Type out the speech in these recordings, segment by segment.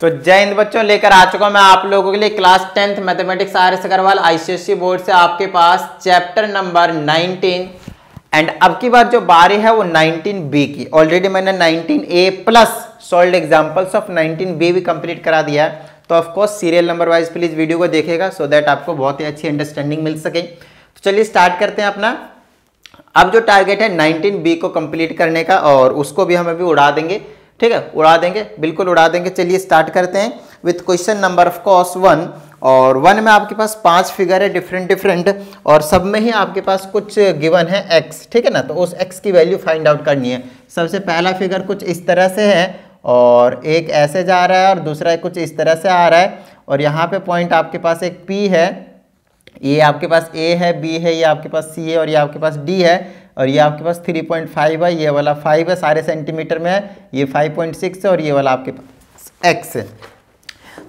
तो जय हिंद बच्चों लेकर आ चुका मैं आप लोगों के लिए class tenth mathematics R S Agarwal ICSE e board से आपके पास चैप्टर नंबर 19 एंड अब की बार जो बारी है वो 19 बी की ऑलरेडी मैंने 19 A plus solved examples of 19 B भी कंप्लीट करा दिया है तो of course serial number wise please video को देखेगा सो so दैट आपको बहुत ही अच्छी अंडरस्टैंडिंग मिल सके तो चलिए स्टार्ट करते हैं अपना अब जो टारगेट है 19 बी को कंप्लीट करने का और उसको भी हम अभी उड़ा देंगे ठीक है उड़ा देंगे बिल्कुल उड़ा देंगे चलिए स्टार्ट करते हैं with question number of course one और वन में आपके पास पांच फिगर है डिफरेंट डिफरेंट और सब में ही आपके पास कुछ गिवन है एक्स ठीक है ना तो उस एक्स की वैल्यू फाइंड आउट करनी है सबसे पहला फिगर कुछ इस तरह से है और एक ऐसे जा रहा है और दूसरा कुछ इस तरह से आ रहा है और यहाँ पे पॉइंट आपके पास एक पी है ये आपके पास ए है बी है ये आपके पास सी है और ये आपके पास डी है और ये आपके पास 3.5 है ये वाला 5 है सारे सेंटीमीटर में है ये 5.6 है और ये वाला आपके पास x है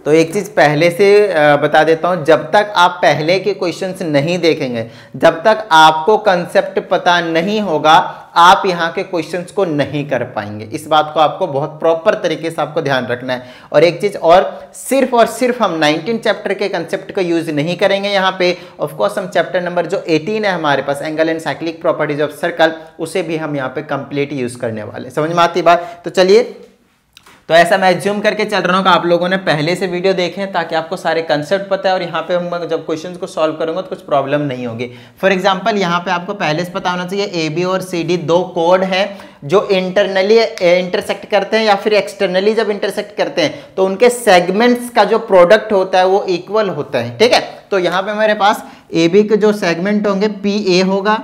तो एक चीज़ पहले से बता देता हूँ जब तक आप पहले के क्वेश्चंस नहीं देखेंगे जब तक आपको कंसेप्ट पता नहीं होगा आप यहाँ के क्वेश्चंस को नहीं कर पाएंगे इस बात को आपको बहुत प्रॉपर तरीके से आपको ध्यान रखना है और एक चीज़ और सिर्फ और सिर्फ हम 19 चैप्टर के कंसेप्ट को यूज़ नहीं करेंगे यहाँ पे ऑफकोर्स हम चैप्टर नंबर जो 18 है हमारे पास angle and cyclic properties of circle उसे भी हम यहाँ पे कंप्लीट यूज़ करने वाले समझ में आती बात तो चलिए तो ऐसा मैं एज्यूम करके चल रहा हूँ कि आप लोगों ने पहले से वीडियो देखें ताकि आपको सारे कंसेप्ट पता है और यहाँ पे मैं जब क्वेश्चन को सॉल्व करूँगा तो कुछ प्रॉब्लम नहीं होगी फॉर एग्जाम्पल यहाँ पे आपको पहले से पता होना चाहिए ए बी और सी डी दो कोड है जो इंटरनली इंटरसेक्ट करते हैं या फिर एक्सटर्नली जब इंटरसेक्ट करते हैं तो उनके सेगमेंट्स का जो प्रोडक्ट होता है वो इक्वल होता है ठीक है तो यहाँ पे मेरे पास ए बी के जो सेगमेंट होंगे पी ए होगा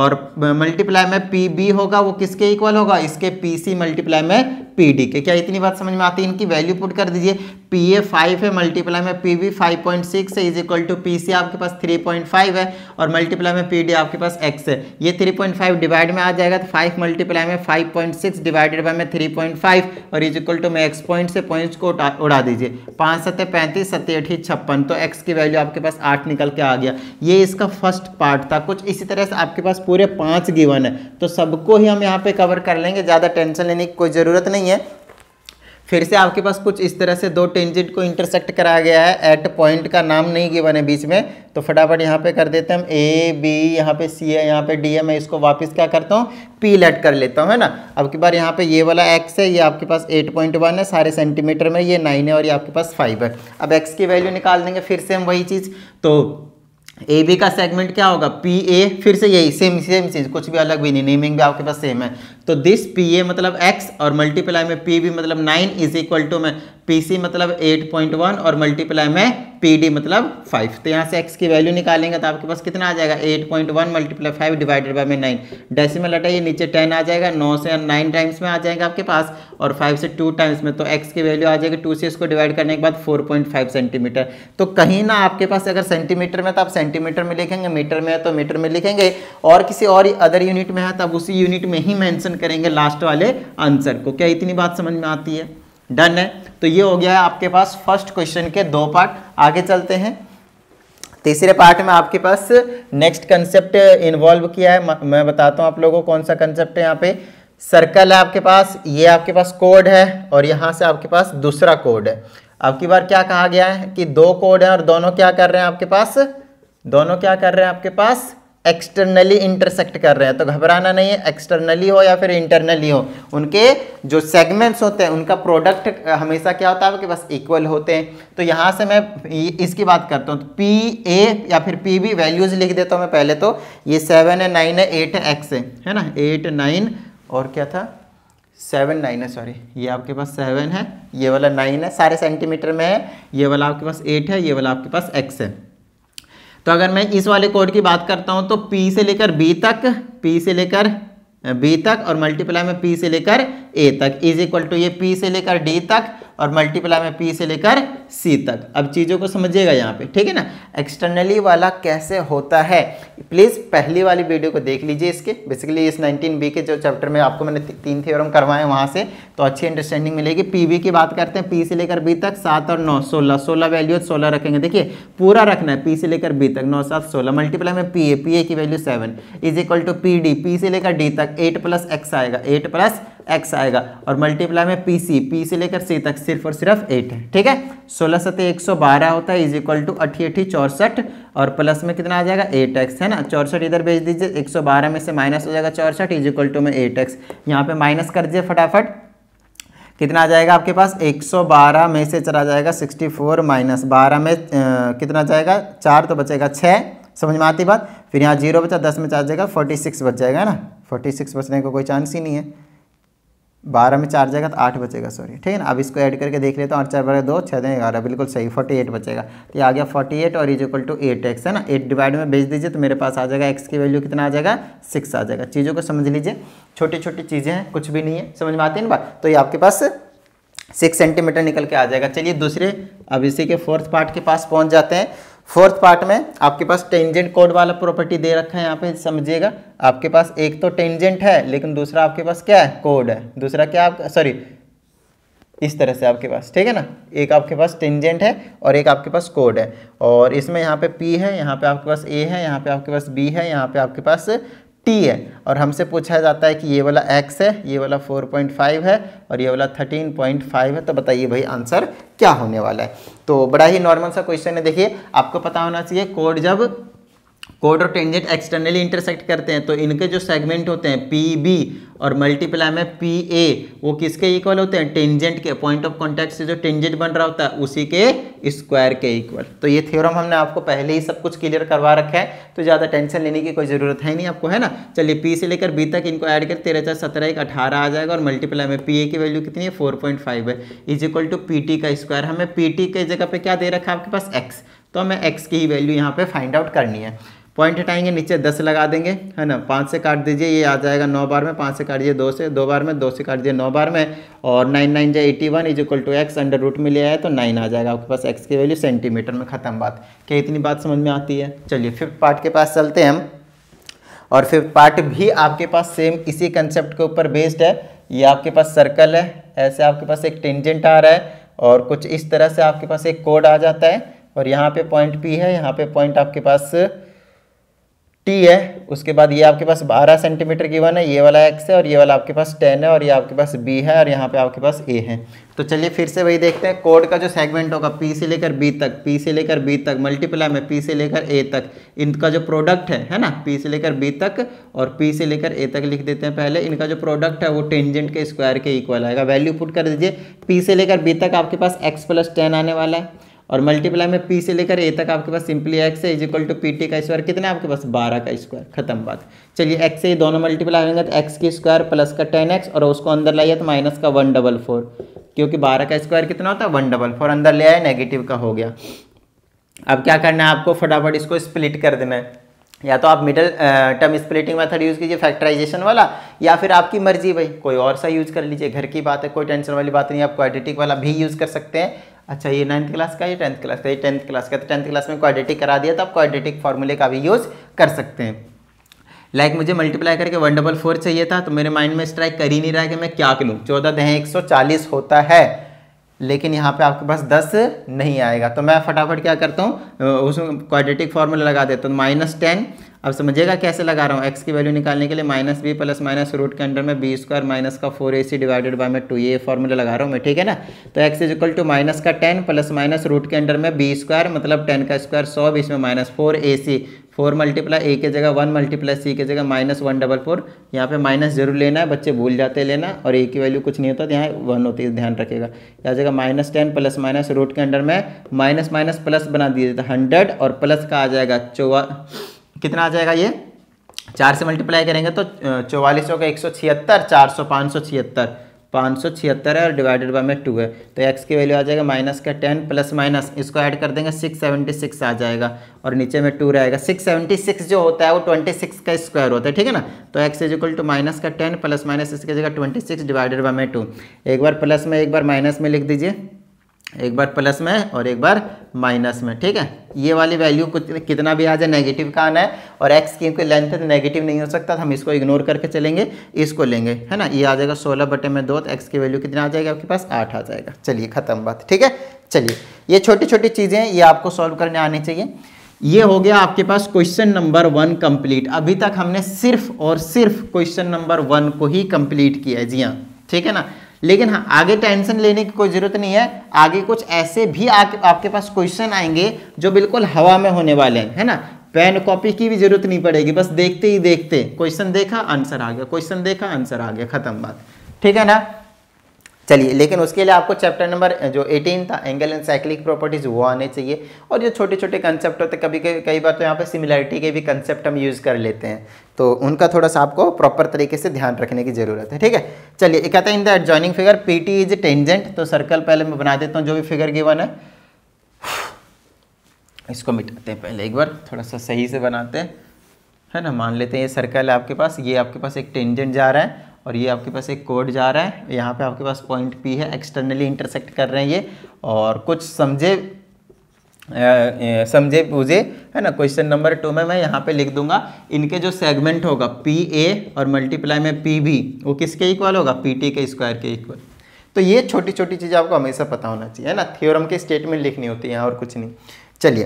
और मल्टीप्लाई में पी बी होगा वो किसके इक्वल होगा इसके पी सी मल्टीप्लाई में पी डी के क्या इतनी बात समझ में आती है इनकी वैल्यू पुट कर दीजिए पी ए फाइव है मल्टीप्लाई में P B five point six है is equal to P C आपके पास थ्री पॉइंट फाइव है और मल्टीप्लाई में पी डी आपके पास एक्स है ये थ्री पॉइंट फाइव डिवाइड में आ जाएगा तो फाइव मल्टीप्लाई में five point six divided by में थ्री पॉइंट फाइव और इज इक्वल टू में एक्स पॉइंट से पॉइंट्स को उड़ा दीजिए पाँच सत्य पैंतीस सत्य अठी छप्पन तो एक्स की वैल्यू आपके पास आठ निकल के आ गया ये इसका फर्स्ट पार्ट था कुछ इसी तरह से आपके पास पूरे पाँच गिवन है तो सबको ही हम यहाँ पर कवर कर लेंगे ज़्यादा टेंशन लेने की कोई ज़रूरत नहीं है फिर से आपके पास कुछ इस तरह से दो टेंजेंट को इंटरसेक्ट कराया गया है एट पॉइंट का नाम नहीं गिवन है बीच में तो फटाफट यहाँ पे कर देते हैं हम ए बी यहाँ पे सी है यहाँ पे डी है मैं इसको वापस क्या करता हूँ पी लेट कर लेता हूँ है ना अब की बार यहाँ पे ये वाला एक्स है ये आपके पास एट पॉइंट वन है सारे सेंटीमीटर में ये नाइन है और ये आपके पास फाइव है अब एक्स की वैल्यू निकाल देंगे फिर से हम वही चीज़ तो ए बी का सेगमेंट क्या होगा पी ए फिर से यही सेम सेम चीज़ कुछ भी अलग भी नहीं नेमिंग भी आपके पास सेम है तो दिस पी ए मतलब एक्स और मल्टीप्लाई में पी बी मतलब नाइन इज इक्वल टू में पी सी मतलब वन और मल्टीप्लाई में पी डी मतलब फाइव तो यहाँ से एक्स की वैल्यू निकालेंगे तो आपके पास कितना आ जाएगा eight point one multiply five divided by में नाइन डेसीमल हटाइए नीचे टेन आ जाएगा नौ से नाइन टाइम्स में आ जाएगा आपके पास और फाइव से टू टाइम्स में तो एक्स की वैल्यू आ जाएगी टू से इसको डिवाइड करने के बाद फोर पॉइंट फाइव सेंटीमीटर तो कहीं ना आपके पास अगर सेंटीमीटर में तो आप सेंटीमीटर में लिखेंगे मीटर में है तो मीटर तो में लिखेंगे और किसी और अदर यूनिट में है तो आप उसी यूनिट में ही मैंशन कैलकुलेशन करेंगे लास्ट वाले आंसर को क्या इतनी बात समझ में आती है डन है तो ये हो गया है आपके पास फर्स्ट क्वेश्चन के दो पार्ट आगे चलते हैं तीसरे पार्ट में आपके पास नेक्स्ट कंसेप्ट इन्वॉल्व किया है मैं बताता हूँ आप लोगों को कौन सा कंसेप्ट है यहाँ पे सर्कल है आपके पास ये आपके पास कोड है और यहाँ से आपके पास दूसरा कोड है अब की बार क्या कहा गया है कि दो कोड है और दोनों क्या कर रहे हैं आपके पास दोनों क्या कर रहे हैं आपके पास एक्सटर्नली इंटरसेक्ट कर रहे हैं तो घबराना नहीं है एक्सटर्नली हो या फिर इंटरनली हो उनके जो सेगमेंट्स होते हैं उनका प्रोडक्ट हमेशा क्या होता है कि बस इक्वल होते हैं तो यहाँ से मैं इसकी बात करता हूँ तो पी ए या फिर पी बी वैल्यूज़ लिख देता हूँ मैं पहले तो ये सेवन है नाइन है एट है एक्स है है ना एट नाइन और क्या था सेवन नाइन है सॉरी ये आपके पास सेवन है ये वाला नाइन है सारे सेंटीमीटर में है ये वाला आपके पास एट है ये वाला आपके पास एक्स है तो अगर मैं इस वाले कोड की बात करता हूं तो P से लेकर B तक P से लेकर B तक और मल्टीप्लाई में P से लेकर A तक इज इक्वल टू ये P से लेकर D तक और मल्टीप्लाई में पी से लेकर सी तक अब चीज़ों को समझिएगा यहाँ पे ठीक है ना एक्सटर्नली वाला कैसे होता है प्लीज़ पहली वाली वीडियो को देख लीजिए इसके बेसिकली इस 19 बी के जो चैप्टर में आपको मैंने तीन थियोरम करवाए वहाँ से तो अच्छी अंडरस्टैंडिंग मिलेगी पी की बात करते हैं पी से लेकर बी तक सात और नौ सोलह सोलह वैल्यू सोलह रखेंगे देखिए पूरा रखना है पी से लेकर बी तक नौ सात सोलह मल्टीप्लाई में पी ए पी ए की value seven is equal to P D P से लेकर डी तक एट प्लस एक्स आएगा एट प्लस एक्स आएगा और मल्टीप्लाई में पी सी पी से लेकर सी तक सिर्फ और सिर्फ एट है ठीक है सोलह सत्य एक सौ बारह होता है इज इक्वल टू अठी अठी चौसठ और प्लस में कितना आ जाएगा एट एक्स है ना चौसठ इधर भेज दीजिए एक सौ बारह में से माइनस हो जाएगा चौसठ इज इक्वल टू में एट एक्स यहाँ पे माइनस कर दीजिए फटाफट कितना आ जाएगा आपके पास 112 में से चला जाएगा 64 फोर माइनस बारह में आ, कितना जाएगा चार तो बचेगा छः समझ में आती बात फिर यहाँ जीरो बचा दस में चार जाएगा 46 बच जाएगा ना 46 बचने का को कोई चांस ही नहीं है बारह में चार जाएगा तो आठ बचेगा सॉरी ठीक है ना अब इसको ऐड करके देख लेते हैं और चार बारह दो छः दें ग्यारह बिल्कुल सही फोर्टी एट बचेगा तो ये आ गया फोर्टी एट और is equal to eight X है ना एट डिवाइड में भेज दीजिए तो मेरे पास आ जाएगा एक्स की वैल्यू कितना आ जाएगा सिक्स आ जाएगा चीज़ों को समझ लीजिए छोटी छोटी चीज़ें हैं कुछ भी नहीं है समझ में आती है ना बात तो ये आपके पास सिक्स सेंटीमीटर निकल के आ जाएगा चलिए दूसरे अब इसी के फोर्थ पार्ट के पास पहुँच जाते हैं फोर्थ पार्ट में आपके पास टेंजेंट कोड वाला प्रॉपर्टी दे रखा है यहाँ पे समझिएगा आपके पास एक तो टेंजेंट है लेकिन दूसरा आपके पास क्या है कोड है दूसरा क्या आपका सॉरी इस तरह से आपके पास ठीक है ना एक आपके पास टेंजेंट है और एक आपके पास कोड है और इसमें यहाँ पे पी है यहाँ पे आपके पास ए है यहाँ पे आपके पास बी है यहाँ पे आपके पास टी है और हमसे पूछा जाता है कि ये वाला एक्स है ये वाला 4.5 है और ये वाला 13.5 है तो बताइए भाई आंसर क्या होने वाला है तो बड़ा ही नॉर्मल सा क्वेश्चन है देखिए आपको पता होना चाहिए कोड जब कोड और टेंजेंट एक्सटर्नली इंटरसेक्ट करते हैं तो इनके जो सेगमेंट होते हैं पी बी और मल्टीप्लाई में पी ए वो किसके इक्वल होते हैं टेंजेंट के पॉइंट ऑफ कॉन्टैक्ट से जो टेंजेंट बन रहा होता है उसी के स्क्वायर के इक्वल तो ये थ्योरम हमने आपको पहले ही सब कुछ क्लियर करवा रखा है तो ज़्यादा टेंशन लेने की कोई ज़रूरत है नहीं आपको है ना चलिए पी से लेकर बी तक इनको ऐड कर तेरह चार सत्रह एक अठारह आ जाएगा और मल्टीप्लाई में पी ए की वैल्यू कितनी है फोर पॉइंट फाइव है is equal to P T का स्क्वायर हमें पी टी के जगह पर क्या दे रखा है आपके पास एक्स तो हमें एक्स की ही वैल्यू यहाँ पर फाइंड आउट करनी है पॉइंट हटाएंगे नीचे दस लगा देंगे है ना पाँच से काट दीजिए ये आ जाएगा नौ बार में पाँच से काट दीजिए दो से दो बार में दो से काट दीजिए नौ बार में और नाइन नाइन जो eighty one is equal to X under root में ले आया तो नाइन आ जाएगा आपके पास एक्स की वैल्यू सेंटीमीटर में ख़त्म बात क्या इतनी बात समझ में आती है चलिए फिफ्थ पार्ट के पास चलते हैं हम और फिफ्थ पार्ट भी आपके पास सेम इसी कंसेप्ट के ऊपर बेस्ड है ये आपके पास सर्कल है ऐसे आपके पास एक टेंजेंट आ रहा है और कुछ इस तरह से आपके पास एक कोड आ जाता है और यहाँ पे पॉइंट पी है यहाँ पे पॉइंट आपके पास टी है उसके बाद ये आपके पास 12 सेंटीमीटर की वन है ये वाला एक्स है और ये वाला आपके पास 10 है और ये आपके पास बी है और यहाँ पे आपके पास ए है तो चलिए फिर से वही देखते हैं कोड का जो सेगमेंट होगा पी से लेकर बी तक पी से लेकर बी तक मल्टीप्लाई में पी से लेकर ए तक इनका जो प्रोडक्ट है है ना पी से लेकर बी तक और पी से लेकर ए तक लिख देते हैं पहले इनका जो प्रोडक्ट है वो टेंजेंट के स्क्वायर के इक्वल आएगा वैल्यू पुट कर दीजिए पी से लेकर बी तक आपके पास एक्स प्लस टेन आने वाला है और मल्टीप्लाई में पी से लेकर ए तक आपके पास सिंपली एक्स है is equal to P T का स्क्वायर कितना आपके पास बारह का स्क्वायर खत्म बात चलिए एक्स से ये दोनों मल्टीप्लाई होंगे तो एक्स की स्क्वायर प्लस का टेन एक्स और उसको अंदर लाइए तो माइनस का वन डबल फोर क्योंकि बारह का स्क्वायर कितना होता है वन डबल फोर अंदर ले आए नेगेटिव का हो गया अब क्या करना है आपको फटाफट इसको स्प्लिट कर देना है या तो आप middle term splitting method use कीजिए फैक्टराइजेशन वाला या फिर आपकी मर्जी भाई कोई और सा यूज़ कर लीजिए घर की बात है कोई टेंशन वाली बात नहीं आप क्वाड्रेटिक वाला भी यूज़ कर सकते हैं अच्छा ये नाइन्थ क्लास का ये टेंथ क्लास का ये टेंथ क्लास का तो टेंथ क्लास में क्वाड्रेटिक करा दिया तो आप क्वाड्रेटिक फॉर्मूले का भी यूज़ कर सकते हैं लाइक like मुझे मल्टीप्लाई करके वन डबल फोर चाहिए था तो मेरे माइंड में स्ट्राइक कर ही नहीं रहा है कि मैं क्या करूँ चौदह दहें एक सौ चालीस होता है लेकिन यहाँ पे आपके पास दस नहीं आएगा तो मैं फटाफट क्या करता हूँ उसमें क्वाड्रेटिक फार्मूला लगा देता हूँ माइनस टेन अब समझिएगा कैसे लगा रहा हूँ एक्स की वैल्यू निकालने के लिए minus B plus minus root के अंडर में बी स्क्वायर माइनस का four A C divided by में टू ये फॉर्मूला लगा रहा हूँ मैं ठीक है ना तो x is equal to minus का टेन प्लस माइनस रूट के अंडर में बी स्क्वायर मतलब टेन का स्क्वायर सौ बीस में minus four A C four multiply A के जगह वन मल्टीप्लाई सी के जगह माइनस वन डबल फोर यहाँ पे माइनस जरूर लेना है बच्चे भूल जाते हैं लेना और ए की वैल्यू कुछ नहीं होता तो यहाँ वन होती है ध्यान रखेगा या जगह minus ten plus minus root के अंडर में माइनस माइनस प्लस बना दीजिए है हंड्रेड और प्लस का आ जाएगा चौवा कितना आ जाएगा ये चार से मल्टीप्लाई करेंगे तो चौवालीस होगा एक सौ छिहत्तर चार सौ पाँच सौ छिहत्तर पाँच सौ छिहत्तर है और डिवाइडेड बाय में टू है तो एक्स की वैल्यू आ जाएगा माइनस का टेन प्लस माइनस इसको ऐड कर देंगे सिक्स सेवेंटी सिक्स आ जाएगा और नीचे में टू रहेगा सिक्स सेवेंटी सिक्स जो होता है वो ट्वेंटी सिक्स का स्क्वायर होता है ठीक है ना तो x is equal to minus का टेन प्लस माइनस इसकी जगह ट्वेंटी सिक्स डिवाइडेड बाय में टू एक बार प्लस में एक बार माइनस में लिख दीजिए एक बार प्लस में और एक बार माइनस में ठीक है ये वाली वैल्यू कुछ कितना भी आ जाए नेगेटिव का आना है और एक्स की कोई लेंथ है तो नेगेटिव नहीं हो सकता तो हम इसको इग्नोर करके चलेंगे इसको लेंगे है ना ये आ जाएगा सोलह बटे में दो तो एक्स की वैल्यू कितना आ जाएगा आपके पास आठ आ जाएगा चलिए ख़त्म बात ठीक है चलिए ये छोटी छोटी चीज़ें ये आपको सॉल्व करने आनी चाहिए ये हो गया आपके पास क्वेश्चन नंबर वन कंप्लीट अभी तक हमने सिर्फ और सिर्फ क्वेश्चन नंबर वन को ही कंप्लीट किया है जी हाँ ठीक है ना लेकिन हाँ आगे टेंशन लेने की कोई ज़रूरत नहीं है आगे कुछ ऐसे भी आ, आपके पास क्वेश्चन आएंगे जो बिल्कुल हवा में होने वाले हैं है ना पेन कॉपी की भी जरूरत नहीं पड़ेगी बस देखते ही देखते क्वेश्चन देखा आंसर आ गया क्वेश्चन देखा आंसर आ गया खत्म बात ठीक है ना चलिए लेकिन उसके लिए आपको चैप्टर नंबर जो 18 था एंगल एंड साइक्लिक प्रॉपर्टीज़ वो आने चाहिए और जो छोटे छोटे कंसेप्ट होते कभी कभी कई बार तो यहाँ पे सिमिलरिटी के भी कंसेप्ट हम यूज़ कर लेते हैं तो उनका थोड़ा सा आपको प्रॉपर तरीके से ध्यान रखने की ज़रूरत है ठीक है चलिए एक कहते हैं in the adjoining figure P T is tangent to circle पहले मैं बना देता हूँ जो भी फिगर गिवन है इसको मिटाते हैं पहले एक बार थोड़ा सा सही से बनाते हैं है ना मान लेते हैं ये सर्कल है आपके पास ये आपके पास एक टेंजेंट जा रहा है और ये आपके पास एक कोड जा रहा है यहाँ पे आपके पास पॉइंट पी है एक्सटर्नली इंटरसेक्ट कर रहे हैं ये और कुछ समझे समझे बुझे है ना क्वेश्चन नंबर टू में मैं यहाँ पे लिख दूंगा इनके जो सेगमेंट होगा पी ए और मल्टीप्लाई में पी बी वो किसके इक्वल होगा पी टी के स्क्वायर के इक्वल तो ये छोटी छोटी चीजें आपको हमेशा पता होना चाहिए है ना थ्योरम के स्टेटमेंट लिखनी होती है और कुछ नहीं चलिए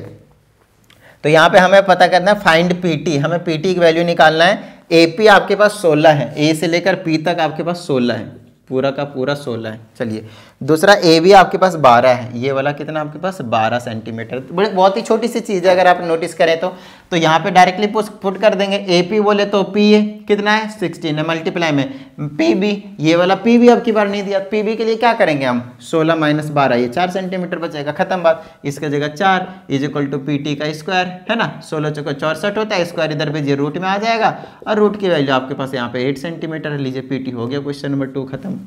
तो यहाँ पे हमें पता करना है फाइंड पीटी हमें पीटी की वैल्यू निकालना है ए पी आपके पास सोलह है ए से लेकर पी तक आपके पास सोलह है पूरा का पूरा सोलह है चलिए दूसरा ए भी आपके पास 12 है ये वाला कितना आपके पास 12 सेंटीमीटर बहुत ही छोटी सी चीज़ है अगर आप नोटिस करें तो तो यहाँ पे डायरेक्टली पुट कर देंगे ए पी बोले तो पी ए कितना है 16 है मल्टीप्लाई में पी बी ये वाला पी भी आपकी बार नहीं दिया पी बी के लिए क्या करेंगे हम 16 माइनस बारह ये चार सेंटीमीटर बचेगा खत्म बात इसका जगह चार is equal to P T का स्क्वायर है ना सोलह चौको चौसठ होता है स्क्वायर इधर भेजिए रूट में आ जाएगा और रूट की वैल्यू आपके पास यहाँ पे एट सेंटीमीटर लीजिए पी टी हो गया क्वेश्चन नंबर टू खत्म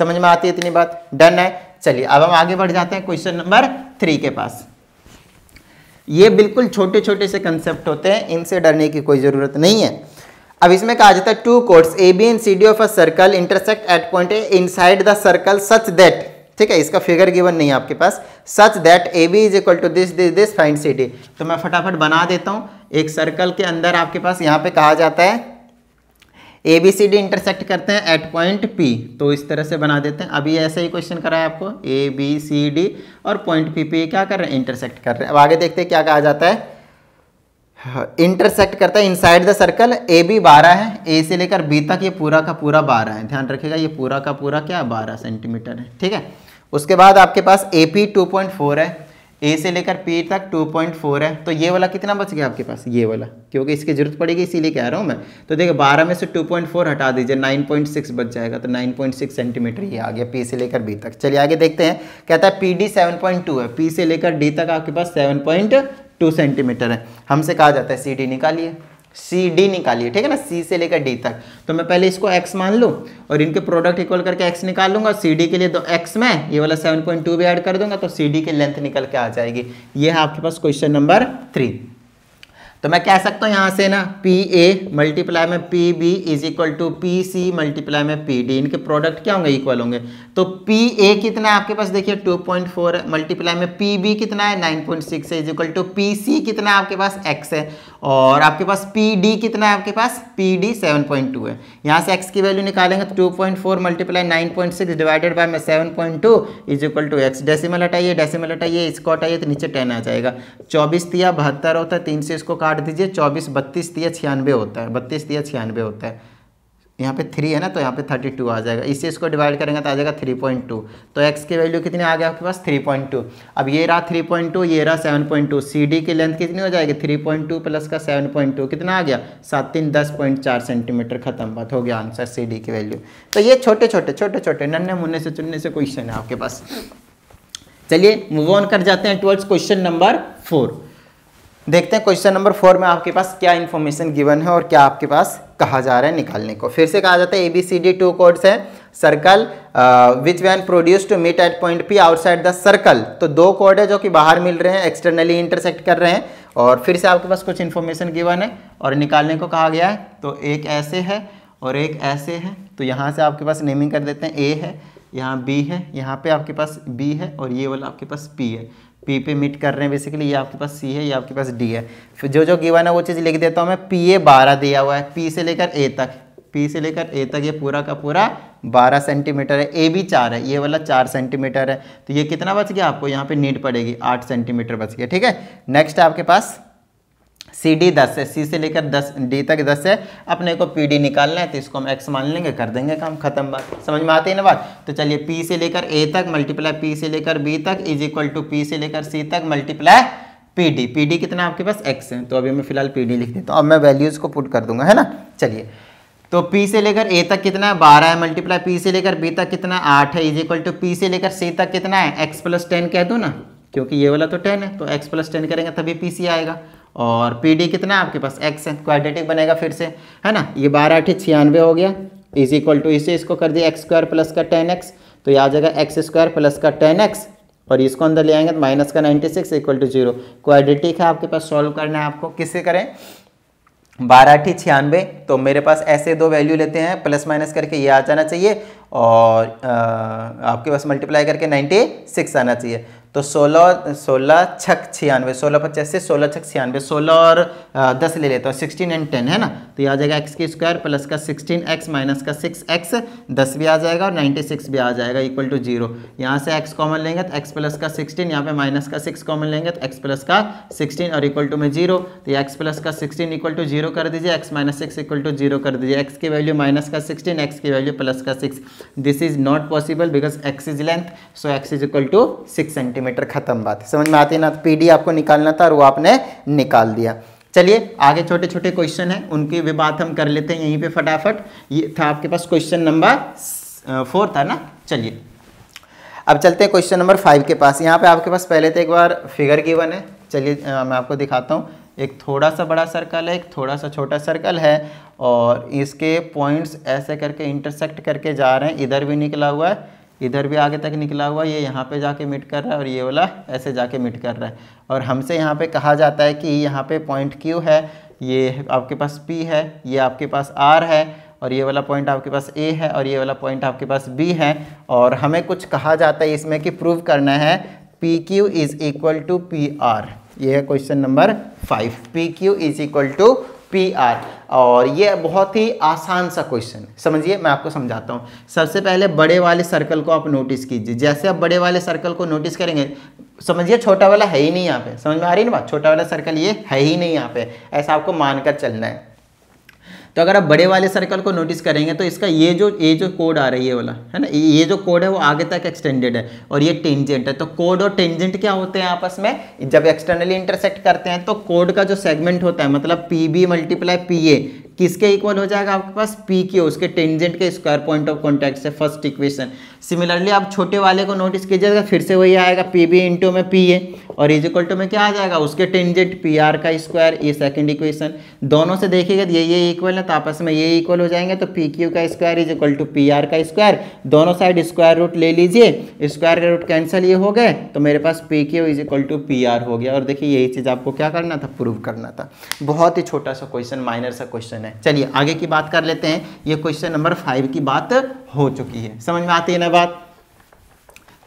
समझ में आती है इतनी बात डन है चलिए अब हम आगे बढ़ जाते हैं क्वेश्चन नंबर थ्री के पास ये बिल्कुल छोटे छोटे से कंसेप्ट होते हैं इनसे डरने की कोई ज़रूरत नहीं है अब इसमें कहा जाता है two chords A B and C D of a circle intersect at point a side the circle such that ठीक है इसका फिगर गिवन नहीं है आपके पास such that A B is equal to this this this find C D तो मैं फटाफट बना देता हूँ एक सर्कल के अंदर आपके पास यहाँ पे कहा जाता है A B C D intersect करते हैं एट पॉइंट पी तो इस तरह से बना देते हैं अभी ऐसा ही क्वेश्चन कराया आपको ए बी सी डी और पॉइंट पी पी क्या कर रहे हैं इंटरसेक्ट कर रहे हैं अब आगे देखते हैं क्या कहा जाता है इंटरसेक्ट हाँ, करता है inside the circle A B बारह है ए से लेकर बी तक ये पूरा का पूरा बारह है ध्यान रखिएगा ये पूरा का पूरा क्या बारह सेंटीमीटर है ठीक है उसके बाद आपके पास A P two point four है ए से लेकर पी तक 2.4 है तो ये वाला कितना बच गया आपके पास ये वाला क्योंकि इसकी जरूरत पड़ेगी इसीलिए कह रहा हूँ मैं तो देखिए 12 में से 2.4 हटा दीजिए 9.6 बच जाएगा तो 9.6 सेंटीमीटर ये आ गया पी से लेकर बी तक चलिए आगे देखते हैं कहता है पी डी है पी से लेकर डी तक आपके पास सेवन सेंटीमीटर है हमसे कहा जाता है सी डी निकालिए सी डी निकालिए ठीक है ना सी से लेकर डी तक तो मैं पहले इसको एक्स मान लूँ और इनके प्रोडक्ट इक्वल करके एक्स निकाल लूँगा सी डी के लिए दो तो एक्स में ये वाला सेवन पॉइंट टू भी ऐड कर दूंगा तो सी डी की लेंथ निकल के आ जाएगी ये है आपके पास क्वेश्चन नंबर थ्री तो मैं कह सकता हूँ यहाँ से ना पी ए मल्टीप्लाई में P B is equal to P C multiply में पी डी इनके प्रोडक्ट क्या होंगे इक्वल होंगे तो पी ए कितना है आपके पास देखिए टू पॉइंट फोर मल्टीप्लाई में पी बी कितना है नाइन पॉइंट सिक्स है is equal to P C कितना है आपके पास एक्स है और आपके पास पी डी कितना है आपके पास P D seven point two है यहाँ से एक्स की वैल्यू निकालेंगे तो two point four multiply nine point six divided by में seven point two is equal to x decimal हटाइए डेसीमल हटाइए इसको हटाइए तो नीचे टेन आ जाएगा चौबीस तिया बहत्तर होता है तीन से इसको काट दीजिए चौबीस बत्तीस तिया छियानवे होता है बत्तीस तिया छियानवे होता है यहाँ पे थ्री है ना तो यहाँ पे थर्टी टू आ जाएगा इससे इसको डिवाइड करेंगे तो आ जाएगा थ्री पॉइंट टू तो एक्स की वैल्यू कितनी आ गया आपके पास थ्री पॉइंट टू अब ये रहा थ्री पॉइंट टू ये रहा seven point two C D की लेंथ कितनी हो जाएगी थ्री पॉइंट टू प्लस का सेवन पॉइंट टू कितना आ गया सात तीन दस पॉइंट चार सेंटीमीटर खत्म बात हो गया आंसर सी डी की वैल्यू तो ये छोटे छोटे छोटे छोटे नन्हे मुन्ने से चुनने से क्वेश्चन है आपके पास चलिए मूव ऑन कर जाते हैं टुवर्ड्स क्वेश्चन नंबर फोर देखते हैं क्वेश्चन नंबर फोर में आपके पास क्या इन्फॉर्मेशन गिवन है और क्या आपके पास कहा जा रहा है निकालने को फिर से कहा जाता है A B C D two chords है circle which when produce to meet at point P outside the circle तो दो कोड है जो कि बाहर मिल रहे हैं एक्सटर्नली इंटरसेक्ट कर रहे हैं और फिर से आपके पास कुछ इन्फॉर्मेशन गिवन है और निकालने को कहा गया है तो एक ऐसे है और एक ऐसे है तो यहाँ से आपके पास नेमिंग कर देते हैं ए है यहाँ बी है यहाँ पे आपके पास बी है और ये वाला आपके पास पी है पी पे मीट कर रहे हैं बेसिकली ये आपके पास सी है ये आपके पास डी है फिर जो जो गिवन है वो चीज़ लिख देता हूँ मैं पी ए बारह दिया हुआ है पी से लेकर ए तक पी से लेकर ए तक ये पूरा का पूरा बारह सेंटीमीटर है ए भी चार है ये वाला चार सेंटीमीटर है तो ये कितना बच गया आपको यहाँ पे नीट पड़ेगी आठ सेंटीमीटर बच गया ठीक है नेक्स्ट आपके पास सी डी दस है सी से लेकर दस डी तक दस है अपने को पी डी निकालना है तो इसको हम एक्स मान लेंगे कर देंगे काम खत्म बात समझ में आती है ना बात तो चलिए पी से लेकर ए तक मल्टीप्लाई पी से लेकर बी तक इज इक्वल टू पी से लेकर सी तक multiply P D P D कितना आपके पास एक्स है तो अभी मैं फिलहाल पी डी लिख देता हूँ तो अब मैं वैल्यूज़ को पुट कर दूंगा है ना चलिए तो P से लेकर A तक कितना है बारह है मल्टीप्लाई पी से लेकर B तक कितना आठ है इज इक्वल टू पी से लेकर C तक कितना है x प्लस टेन कह दो ना क्योंकि ये वाला तो टेन है तो x प्लस टेन करेंगे तभी पी सी आएगा और पी डी कितना है आपके पास एक्स है क्वाड्रेटिक बनेगा फिर से है ना ये बारह अठे छियानवे हो गया इज इक्वल टू इसे इसको कर दिया एक्स स्क्वायर प्लस का टेन एक्स तो ये आ जाएगा एक्स स्क्वायर प्लस का टेन एक्स और इसको अंदर ले आएंगे तो माइनस का ninety six equal to zero quadratic है आपके पास सॉल्व करना है आपको किससे करें बारह अठी छियानवे तो मेरे पास ऐसे दो वैल्यू लेते हैं प्लस माइनस करके ये आ जाना चाहिए और आ, आपके पास मल्टीप्लाई करके नाइन्टी सिक्स आना चाहिए तो सोलह सोलह छक छियानवे सोलह पचास से सोलह छक छियानवे सोलह और दस ले लेता हूँ सिक्सटीन एंड टेन है ना तो ये आ जाएगा एक्स के स्क्वायर प्लस का सिक्सटीन एक्स माइनस का सिक्स एक्स दस भी आ जाएगा और नाइन्टी सिक्स भी आ जाएगा इक्वल टू जीरो यहाँ से एक्स कॉमन लेंगे तो एक्स प्लस का सिक्सटीन यहाँ पे माइनस का सिक्स कॉमन लेंगे तो एक्स प्लस का सिक्सटीन और इक्वल टू में जीरो तो एक्स प्लस का सिक्सटीन इक्वल टू जीरो कर दीजिए x minus six equal to zero कर दीजिए एक्स की वैल्यू माइनस का सिक्सटीन एक्स की वैल्यू प्लस का six this is not possible because x is length so x is equal to six centimetre centimetre खत्म बात है समझ में आती है ना पीडी तो आपको निकालना था और वो आपने निकाल दिया चलिए आगे छोटे छोटे क्वेश्चन हैं उनकी भी बात हम कर लेते हैं यहीं पे फटाफट ये था आपके पास क्वेश्चन नंबर फोर था ना चलिए अब चलते हैं क्वेश्चन नंबर फाइव के पास यहाँ पे आपके पास पहले तो एक बार फिगर गिवन है चलिए मैं आपको दिखाता हूँ एक थोड़ा सा बड़ा सर्कल है एक थोड़ा सा छोटा सर्कल है और इसके पॉइंट्स ऐसे करके इंटरसेक्ट करके जा रहे हैं इधर भी निकला हुआ है इधर भी आगे तक निकला हुआ ये यहाँ पे जाके मिट कर रहा है और ये वाला ऐसे जाके मिट कर रहा है और हमसे यहाँ पे कहा जाता है कि यहाँ पे पॉइंट क्यू है ये आपके पास पी है ये आपके पास आर है और ये वाला पॉइंट आपके पास ए है और ये वाला पॉइंट आपके पास बी है और हमें कुछ कहा जाता है इसमें कि प्रूव करना है P Q is equal to P R ये है question number five P Q is equal to P R और ये बहुत ही आसान सा क्वेश्चन है समझिए मैं आपको समझाता हूँ सबसे पहले बड़े वाले सर्कल को आप नोटिस कीजिए जैसे आप बड़े वाले सर्कल को नोटिस करेंगे समझिए छोटा वाला है ही नहीं यहाँ पे समझ में आ रही ना बात छोटा वाला सर्कल ये है ही नहीं यहाँ पे ऐसा आपको मानकर चलना है तो अगर आप बड़े वाले सर्कल को नोटिस करेंगे तो इसका ये जो ये जो कोड आ रही है वाला है ना ये जो कोड है वो आगे तक एक्सटेंडेड है और ये टेंजेंट है तो कोड और टेंजेंट क्या होते हैं आपस में जब एक्सटर्नली इंटरसेक्ट करते हैं तो कोड का जो सेगमेंट होता है मतलब P B multiply P A किसके इक्वल हो जाएगा आपके पास पी के उसके टेंजेंट के स्क्वायर पॉइंट ऑफ कॉन्टैक्ट से फर्स्ट इक्वेशन सिमिलरली आप छोटे वाले को नोटिस कीजिएगा फिर से वही आएगा पी बी इंटू में पी ए और इज इक्वल टू में क्या आ जाएगा उसके टेंजेंट पी आर का स्क्वायर ये सेकंड इक्वेशन दोनों से देखिएगा तो ये ये इक्वल है तो आपस में ये इक्वल हो जाएंगे तो पी क्यू का square is equal to P R का स्क्वायर दोनों साइड स्क्वायर रूट ले लीजिए स्क्वायर का रूट कैंसिल ये हो गए तो मेरे पास P Q is equal to P R हो गया और देखिए यही चीज़ आपको क्या करना था प्रूव करना था बहुत ही छोटा सा क्वेश्चन माइनर सा क्वेश्चन है चलिए आगे की बात कर लेते हैं ये क्वेश्चन नंबर फाइव की बात हो चुकी है समझ में आती है ना बात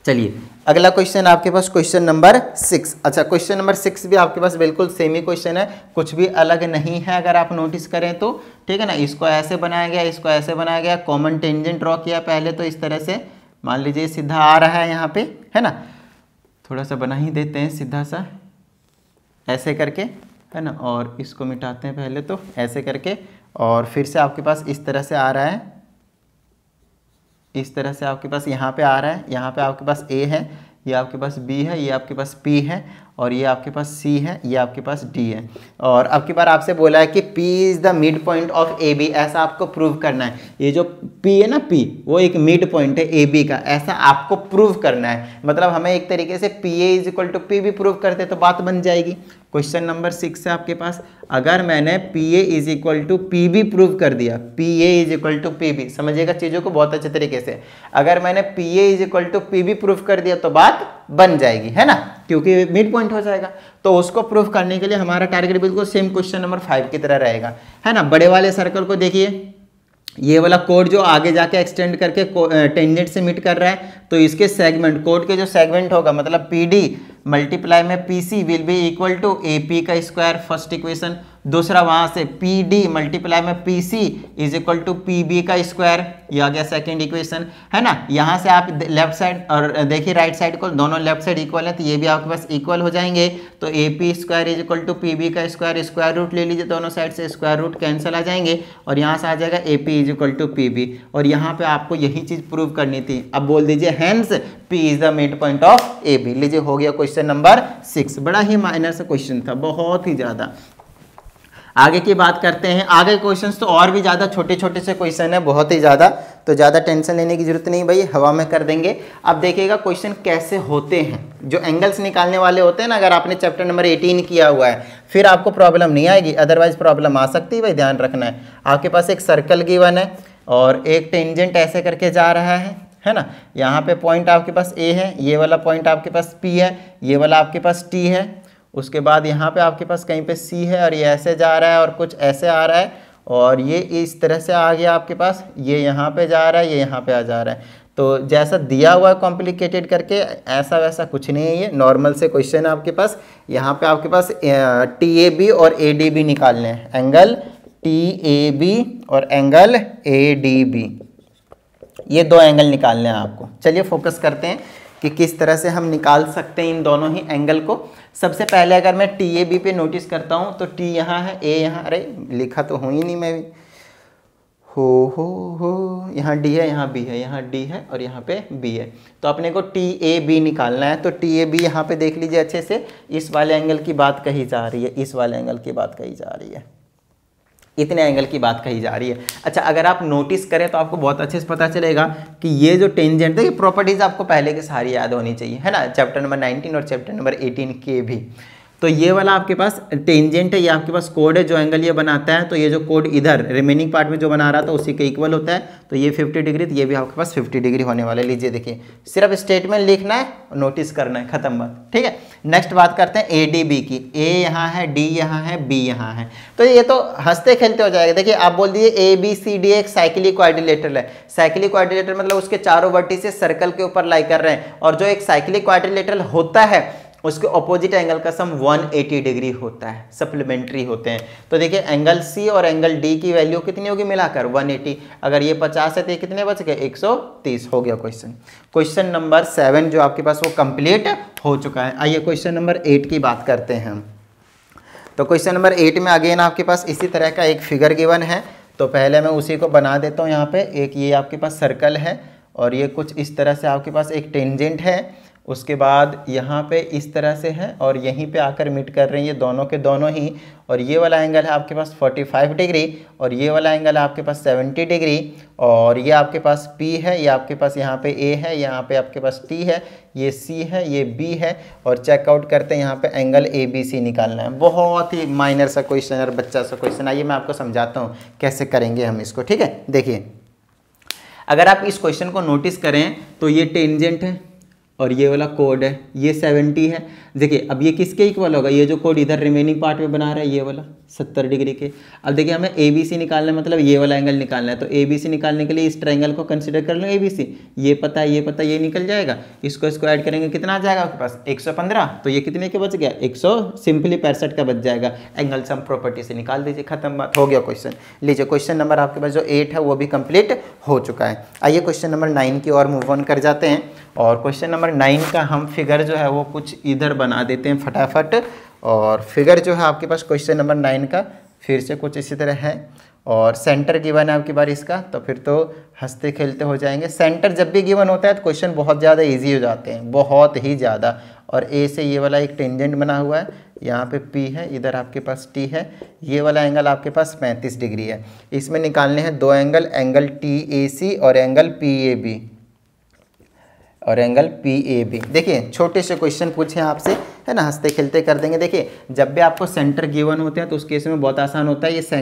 चलिए अगला क्वेश्चन आपके पास क्वेश्चन नंबर सिक्स अच्छा क्वेश्चन नंबर सिक्स भी आपके पास बिल्कुल सेम ही क्वेश्चन है कुछ भी अलग नहीं है अगर आप नोटिस करें तो ठीक है ना इसको ऐसे बनाया गया इसको ऐसे बनाया गया कॉमन टेंजेंट ड्रॉ किया पहले तो इस तरह से मान लीजिए सीधा आ रहा है यहाँ पे है ना थोड़ा सा बना ही देते हैं सीधा सा ऐसे करके है ना और इसको मिटाते हैं पहले तो ऐसे करके और फिर से आपके पास इस तरह से आ रहा है इस तरह से आपके पास यहाँ पे आ रहा है यहाँ पे आपके पास ए है ये आपके पास बी है ये आपके पास पी है और ये आपके पास सी है ये आपके पास डी है और अब की बार आपसे बोला है कि P is the midpoint of A B ऐसा आपको प्रूव करना है ये जो पी है ना पी वो एक मिड पॉइंट है ए बी का ऐसा आपको प्रूव करना है मतलब हमें एक तरीके से P A is equal to P भी प्रूव करते तो बात बन जाएगी क्वेश्चन नंबर सिक्स है आपके पास अगर मैंने P A is equal to P B prove कर दिया P A is equal to P B समझिएगा चीज़ों को बहुत अच्छे तरीके से अगर मैंने P A is equal to P B prove कर दिया तो बात बन जाएगी है ना क्योंकि मिड पॉइंट हो जाएगा तो उसको प्रूफ करने के लिए हमारा टारगेट बिल्कुल सेम क्वेश्चन नंबर फाइव की तरह रहेगा है ना बड़े वाले सर्कल को देखिए ये वाला कोड जो आगे जाके एक्सटेंड करके टेंजेंट से मीट कर रहा है तो इसके सेगमेंट कोड के जो सेगमेंट होगा मतलब पी डी मल्टीप्लाई में P C will be equal to A P का स्क्वायर फर्स्ट इक्वेशन दूसरा वहाँ से पी डी मल्टीप्लाई में P C is equal to P B का स्क्वायर ये आ गया सेकेंड इक्वेशन है ना यहाँ से आप लेफ्ट साइड और देखिए राइट साइड को दोनों लेफ्ट साइड इक्वल है तो ये भी आपके पास इक्वल हो जाएंगे तो A P square is equal to P B का स्क्वायर स्क्वायर रूट ले लीजिए दोनों साइड से स्क्वायर रूट कैंसिल आ जाएंगे और यहाँ से आ जाएगा A P is equal to P B और यहाँ पर आपको यही चीज़ प्रूव करनी थी अब बोल दीजिए hence P is the midpoint of A B लीजिए हो गया क्वेश्चन नंबर सिक्स बड़ा ही माइनर सा क्वेश्चन था बहुत ही ज़्यादा आगे की बात करते हैं आगे क्वेश्चंस तो और भी ज़्यादा छोटे छोटे से क्वेश्चन है बहुत ही ज़्यादा तो ज़्यादा टेंशन लेने की जरूरत नहीं भाई हवा में कर देंगे अब देखिएगा क्वेश्चन कैसे होते हैं जो एंगल्स निकालने वाले होते हैं ना अगर आपने चैप्टर नंबर 18 किया हुआ है फिर आपको प्रॉब्लम नहीं आएगी अदरवाइज प्रॉब्लम आ सकती है भाई ध्यान रखना है आपके पास एक सर्कल गिवन है और एक टेंजेंट ऐसे करके जा रहा है है ना यहाँ पे पॉइंट आपके पास ए है ये वाला पॉइंट आपके पास पी है ये वाला आपके पास टी है उसके बाद यहाँ पे आपके पास कहीं पे सी है और ये ऐसे जा रहा है और कुछ ऐसे आ रहा है और ये इस तरह से आ गया आपके पास ये यहाँ पे जा रहा है ये यहाँ पे आ जा रहा है तो जैसा दिया हुआ है कॉम्प्लिकेटेड करके ऐसा वैसा कुछ नहीं है ये नॉर्मल से क्वेश्चन है आपके पास यहाँ पे आपके पास टी ए बी और ए डी बी निकालने हैं एंगल टी ए बी और एंगल ए डी बी ये दो एंगल निकालने हैं आपको चलिए फोकस करते हैं कि किस तरह से हम निकाल सकते हैं इन दोनों ही एंगल को सबसे पहले अगर मैं टी ए बी पे नोटिस करता हूँ तो टी यहाँ है ए यहाँ अरे लिखा तो हूँ ही नहीं मैं भी हो हो हो यहाँ डी है यहाँ बी है यहाँ डी है और यहाँ पे बी है तो अपने को टी ए बी निकालना है तो टी ए बी यहाँ पे देख लीजिए अच्छे से इस वाले एंगल की बात कही जा रही है इस वाले एंगल की बात कही जा रही है इतने एंगल की बात कही जा रही है अच्छा अगर आप नोटिस करें तो आपको बहुत अच्छे से पता चलेगा कि ये जो टेंजेंट है ये प्रॉपर्टीज़ आपको पहले के सारी याद होनी चाहिए है ना चैप्टर नंबर 19 और चैप्टर नंबर 18 के भी तो ये वाला आपके पास टेंजेंट है ये आपके पास कोड है जो एंगल ये बनाता है तो ये जो कोड इधर रिमेनिंग पार्ट में जो बना रहा था उसी के इक्वल होता है तो ये 50 डिग्री तो ये भी आपके पास 50 डिग्री होने वाले लीजिए देखिए सिर्फ स्टेटमेंट लिखना है नोटिस करना है खत्म बात ठीक है नेक्स्ट बात करते हैं ए डी बी की ए यहाँ है डी यहाँ है बी यहाँ है तो ये तो हंसते खेलते हो जाएगा देखिए आप बोल दीजिए ए बी सी डी एक साइकिली क्वारिलेटर है साइकिली क्वारिलेटर मतलब उसके चारों वर्टी से सर्कल के ऊपर लाई कर रहे हैं और जो एक साइकिली क्वारिलेटर होता है उसके ऑपोजिट एंगल का सम 180 डिग्री होता है सप्लीमेंट्री होते हैं तो देखिए एंगल सी और एंगल डी की वैल्यू कितनी होगी मिलाकर 180 अगर ये 50 है तो ये कितने बच गए 130 हो गया क्वेश्चन क्वेश्चन नंबर सेवन जो आपके पास वो कंप्लीट हो चुका है आइए क्वेश्चन नंबर एट की बात करते हैं तो क्वेश्चन नंबर एट में अगेन आपके पास इसी तरह का एक फिगर गिवन है तो पहले मैं उसी को बना देता हूँ यहाँ पे एक ये आपके पास सर्कल है और ये कुछ इस तरह से आपके पास एक टेंजेंट है उसके बाद यहाँ पे इस तरह से है और यहीं पे आकर मीट कर रही है दोनों के दोनों ही और ये वाला एंगल है आपके पास 45 डिग्री और ये वाला एंगल है आपके पास 70 डिग्री और ये आपके पास P है ये आपके पास यहाँ पे A है यहाँ पे आपके पास T है ये C है ये B है और चेकआउट करते हैं यहाँ पे एंगल ए बी सी निकालना है बहुत ही माइनर सा क्वेश्चन और बच्चा सा क्वेश्चन आइए मैं आपको समझाता हूँ कैसे करेंगे हम इसको ठीक है देखिए अगर आप इस क्वेश्चन को नोटिस करें तो ये टेंजेंट है और ये वाला कोड है ये सेवेंटी है देखिए अब ये किसके इक्वल होगा ये जो कोड इधर रिमेनिंग पार्ट में बना रहा है ये वाला सत्तर डिग्री के अब देखिए हमें ए बी सी निकालना है मतलब ये वाला एंगल निकालना है तो ए बी सी निकालने के लिए इस ट्रायंगल को कंसिडर कर लो ए बी सी ये पता है ये पता ये निकल जाएगा इसको इसको ऐड करेंगे कितना आ जाएगा आपके पास एक सौ पंद्रह तो ये कितने के बच गया एक सौ सिंपली पैंसठ का बच जाएगा एंगल सम प्रॉपर्टी से निकाल दीजिए खत्म हो गया क्वेश्चन लीजिए क्वेश्चन नंबर आपके पास जो एट है वो भी कंप्लीट हो चुका है आइए क्वेश्चन नंबर नाइन की और मूव ऑन कर जाते हैं और क्वेश्चन नंबर नाइन का हम फिगर जो है वो कुछ इधर बना देते हैं फटाफट और फिगर जो है आपके पास क्वेश्चन नंबर नाइन का फिर से कुछ इसी तरह है और सेंटर गिवन है आपकी बार इसका तो फिर तो हंसते खेलते हो जाएंगे सेंटर जब भी गिवन होता है तो क्वेश्चन बहुत ज़्यादा इजी हो जाते हैं बहुत ही ज़्यादा और ए से ये वाला एक टेंजेंट बना हुआ है यहाँ पे पी है इधर आपके पास टी है ये वाला एंगल आपके पास 35 डिग्री है इसमें निकालने हैं दो angle angle T A C और एंगल पी ए बी और एंगल पी ए बी देखिए छोटे से क्वेश्चन पूछे आपसे है ना हंसते खेलते कर देंगे देखिए जब भी आपको सेंटर गिवन होते हैं तो उस केस में बहुत आसान होता है ये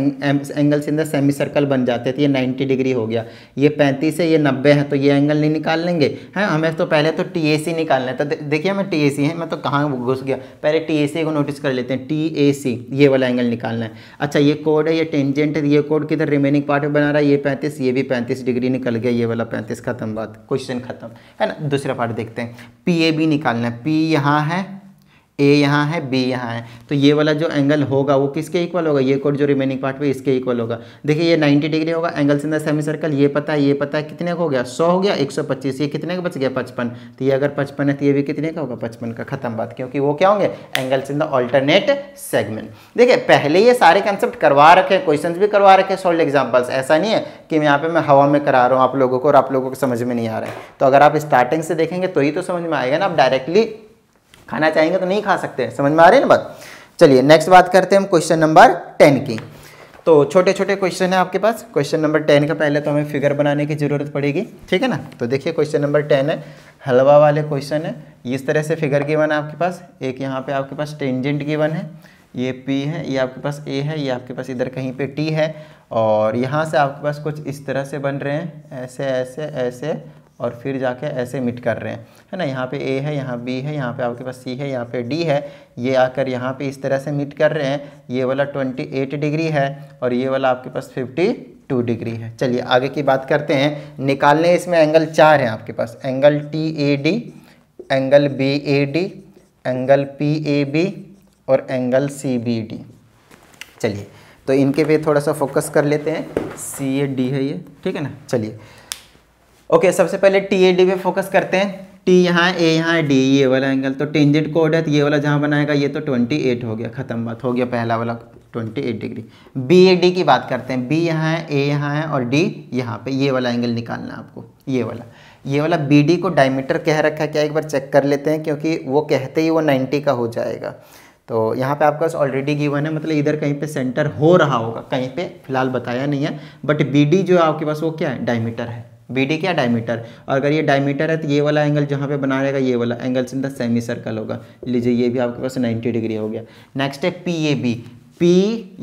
angles in the semicircle बन जाते हैं तो ये 90 डिग्री हो गया ये 35 है ये 90 है तो ये एंगल नहीं निकाल लेंगे हैं हमें तो पहले तो टी ए सी निकालना है तो देखिए हमें टी ए सी है मैं तो कहाँ घुस गया पहले टी ए सी को नोटिस कर लेते हैं टी ए सी ये वाला एंगल निकालना है अच्छा ये कोड है ये टेंजेंट है ये कोड किधर रिमेनिंग पार्ट में बना रहा है ये पैंतीस ये भी पैंतीस डिग्री निकल गया ये वाला पैंतीस खत्म बात क्वेश्चन खत्म है ना दूसरा पार्ट देखते हैं पी ए बी निकालना है पी यहाँ है ए यहाँ है बी यहाँ है तो ये वाला जो एंगल होगा वो किसके इक्वल होगा ये कोड जो रिमेनिंग पार्ट पे इसके इक्वल होगा देखिए ये 90 डिग्री होगा angles in the semicircle ये पता है ये पता है कितने का हो गया 100 हो गया 125 ये कितने का बच गया 55 तो ये अगर 55 है तो ये भी कितने का होगा 55 का खत्म बात क्योंकि वो क्या होंगे angles in the alternate segment देखिए पहले ये सारे कंसेप्ट करवा रखे क्वेश्चन भी करवा रखे सॉल्ड एग्जाम्पल्स ऐसा नहीं है कि यहाँ पे मैं हवा में करा रहा हूँ आप लोगों को और आप लोगों को समझ में नहीं आ रहा है तो अगर आप स्टार्टिंग से देखेंगे तो ही तो समझ में आएगा ना आप डायरेक्टली खाना चाहेंगे तो नहीं खा सकते समझ में आ रही है ना बात चलिए नेक्स्ट बात करते हैं हम क्वेश्चन नंबर टेन की तो छोटे छोटे क्वेश्चन है आपके पास क्वेश्चन नंबर टेन का पहले तो हमें फिगर बनाने की ज़रूरत पड़ेगी ठीक है ना तो देखिए क्वेश्चन नंबर टेन है हलवा वाले क्वेश्चन है इस तरह से फिगर गिवन है आपके पास एक यहाँ पे आपके पास टेंजेंट गिवन है ये पी है ये आपके पास ए है ये आपके पास इधर कहीं पे टी है और यहाँ से आपके पास कुछ इस तरह से बन रहे हैं ऐसे ऐसे ऐसे और फिर जाके ऐसे मिट कर रहे हैं है ना यहाँ पे ए है यहाँ बी है यहाँ पे आपके पास सी है यहाँ पे डी है ये आकर यहाँ पे इस तरह से मिट कर रहे हैं ये वाला 28 डिग्री है और ये वाला आपके पास 52 डिग्री है चलिए आगे की बात करते हैं निकालने इसमें एंगल चार हैं आपके पास angle T A D angle B A D angle P A B और एंगल सी बी डी चलिए तो इनके पे थोड़ा सा फोकस कर लेते हैं सी ए डी है ये ठीक है ना चलिए ओके सबसे पहले टी ए डी पे फोकस करते हैं टी यहाँ ए यहाँ डी ये वाला एंगल तो टेंजेंट कोड है तो ये वाला जहाँ बनाएगा ये तो ट्वेंटी एट हो गया ख़त्म बात हो गया पहला वाला twenty eight degree B A D की बात करते हैं बी यहाँ है ए यहाँ है और डी यहाँ पे ये वाला एंगल निकालना है आपको ये वाला ये वाला बी डी को डायमीटर कह रखा है क्या एक बार चेक कर लेते हैं क्योंकि वो कहते ही वो नाइन्टी का हो जाएगा तो यहाँ पे आपका ऑलरेडी गिवन है मतलब इधर कहीं पे सेंटर हो रहा होगा कहीं पे फिलहाल बताया नहीं है बट बी डी जो है आपके पास वो क्या है डायमीटर है बी डी क्या डायमीटर और अगर ये डायमीटर है तो ये वाला एंगल जहाँ पे बना रहेगा ये वाला angles in the semicircle होगा लीजिए ये भी आपके पास 90 डिग्री हो गया नेक्स्ट है पी ए बी पी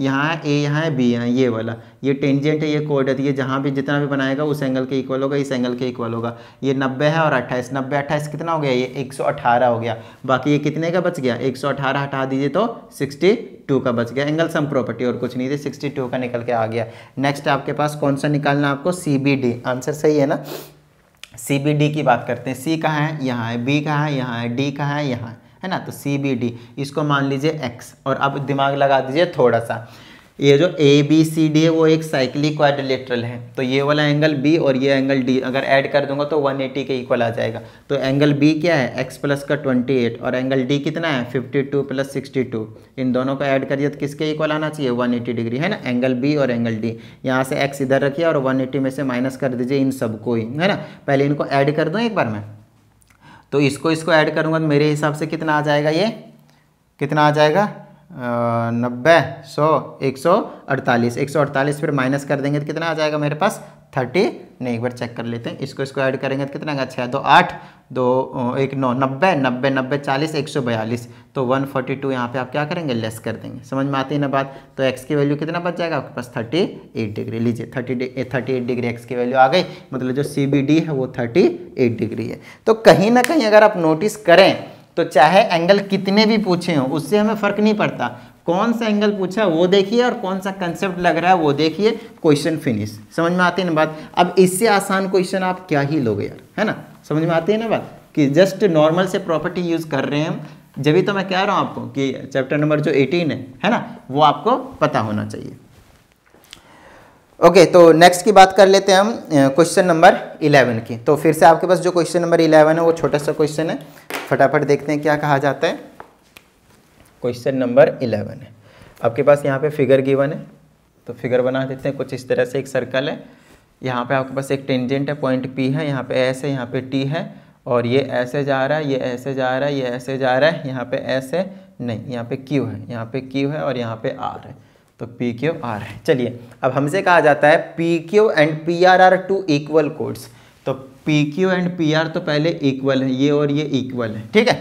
यहाँ है ए यहाँ है बी यहाँ ये वाला ये टेंजेंट है ये है तो ये जहाँ भी जितना भी बनाएगा उस एंगल के इक्वल होगा इस एंगल के इक्वल होगा ये नब्बे है और 28 नब्बे अट्ठाइस कितना हो गया ये एक सौ अठारह हो गया बाकी ये कितने का बच गया एक सौ अठारह हटा दीजिए तो सिक्सटी टू का बच गया एंगल सम प्रॉपर्टी और कुछ नहीं थी सिक्सटी टू का निकल के आ गया नेक्स्ट आपके पास कौन सा निकालना आपको सी बी डी आंसर सही है ना सी बी डी की बात करते हैं सी कहाँ है यहाँ है बी कहाँ है यहाँ है डी कहाँ है यहाँ है है ना तो सी बी डी इसको मान लीजिए एक्स और अब दिमाग लगा दीजिए थोड़ा सा ये जो ए बी सी डी है वो एक साइकिली क्वाड्रिलेटरल है तो ये वाला एंगल बी और ये एंगल डी अगर ऐड कर दूंगा तो 180 के इक्वल आ जाएगा तो एंगल बी क्या है एक्स प्लस का 28 और एंगल डी कितना है 52 टू प्लस सिक्सटी इन दोनों को ऐड करिए तो किसके इक्वल आना चाहिए 180 डिग्री है ना एंगल बी और एंगल डी यहाँ से एक्स इधर रखिए और वन में से माइनस कर दीजिए इन सबको ही है ना पहले इनको ऐड कर दूँ एक बार मैं तो इसको इसको ऐड करूँगा तो मेरे हिसाब से कितना आ जाएगा ये कितना आ जाएगा नब्बे सौ एक सौ अड़तालीस एक सौ अड़तालीस फिर माइनस कर देंगे तो कितना आ जाएगा मेरे पास थर्टी नहीं एक बार चेक कर लेते हैं इसको इसको ऐड करेंगे तो कितना छः दो आठ दो एक नौ नब्बे नब्बे नब्बे चालीस एक सौ बयालीस तो वन फोर्टी टू यहाँ पर आप क्या करेंगे लेस कर देंगे समझ में आती है ना बात तो एक्स की वैल्यू कितना बच जाएगा आपके पास थर्टी एट डिग्री लीजिए thirty thirty eight degree x की वैल्यू आ गई मतलब जो सी बी डी है वो थर्टी एट डिग्री है तो कहीं ना कहीं अगर आप नोटिस करें तो चाहे एंगल कितने भी पूछे हों उससे हमें फ़र्क नहीं पड़ता कौन सा एंगल पूछा वो देखिए और कौन सा कंसेप्ट लग रहा है वो देखिए क्वेश्चन फिनिश समझ में आती है ना बात अब इससे आसान क्वेश्चन आप क्या ही लोगे यार है ना समझ में आते हैं ना बात कि जस्ट नॉर्मल से प्रॉपर्टी यूज़ कर रहे हैं हम जब तो मैं कह रहा हूँ आपको कि चैप्टर नंबर जो एटीन है है ना वो आपको पता होना चाहिए ओके okay, तो नेक्स्ट की बात कर लेते हैं हम क्वेश्चन नंबर इलेवन की तो फिर से आपके पास जो क्वेश्चन नंबर इलेवन है वो छोटा सा क्वेश्चन है फटाफट देखते हैं क्या कहा जाता है क्वेश्चन नंबर इलेवन है आपके पास यहाँ पे फिगर गिवन है तो फिगर बना देते हैं कुछ इस तरह से एक सर्कल है यहाँ पे आपके पास एक टेंजेंट है पॉइंट पी है यहाँ पे एस है यहाँ पे टी है और ये ऐसे जा रहा है ये ऐसे जा रहा है ये ऐसे जा रहा है यहाँ पे एस है नहीं यहाँ पे क्यू है यहाँ पे क्यू है और यहाँ पे आर है तो पी क्यू आर है चलिए अब हमसे कहा जाता है P Q and P R are two equal chords तो P Q and P R तो पहले इक्वल है ये और ये इक्वल है ठीक है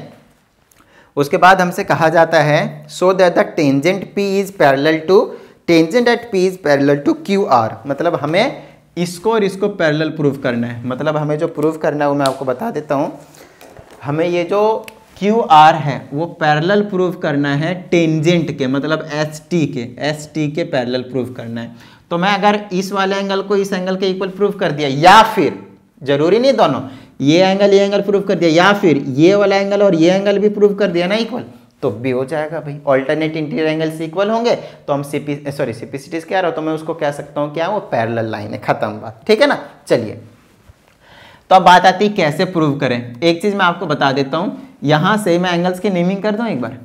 उसके बाद हमसे कहा जाता है so that the tangent P is parallel to tangent at P is parallel to Q R मतलब हमें इसको और इसको पैरेलल प्रूफ करना है मतलब हमें जो प्रूफ करना है वो मैं आपको बता देता हूँ हमें ये जो क्यू आर है वो पैरेलल प्रूफ करना है टेंजेंट के मतलब एस टी के एस टी के पैरेलल प्रूफ करना है तो मैं अगर इस वाले एंगल को इस एंगल के इक्वल प्रूफ कर दिया या फिर जरूरी नहीं दोनों ये एंगल ये एंगल प्रूव कर दिया या फिर ये वाला एंगल और ये एंगल भी प्रूव कर दिया ना इक्वल तो भी हो जाएगा भाई ऑल्टरनेट इंटीरियर एंगल्स इक्वल होंगे तो हम सीपी सॉरी सीपीसीटीज क्या रहा तो मैं उसको कह सकता हूँ क्या वो पैरल लाइन है खत्म बात ठीक है ना चलिए तो अब बात आती है कैसे प्रूव करें एक चीज़ मैं आपको बता देता हूँ यहाँ से मैं एंगल्स की नेमिंग कर दूँ एक बार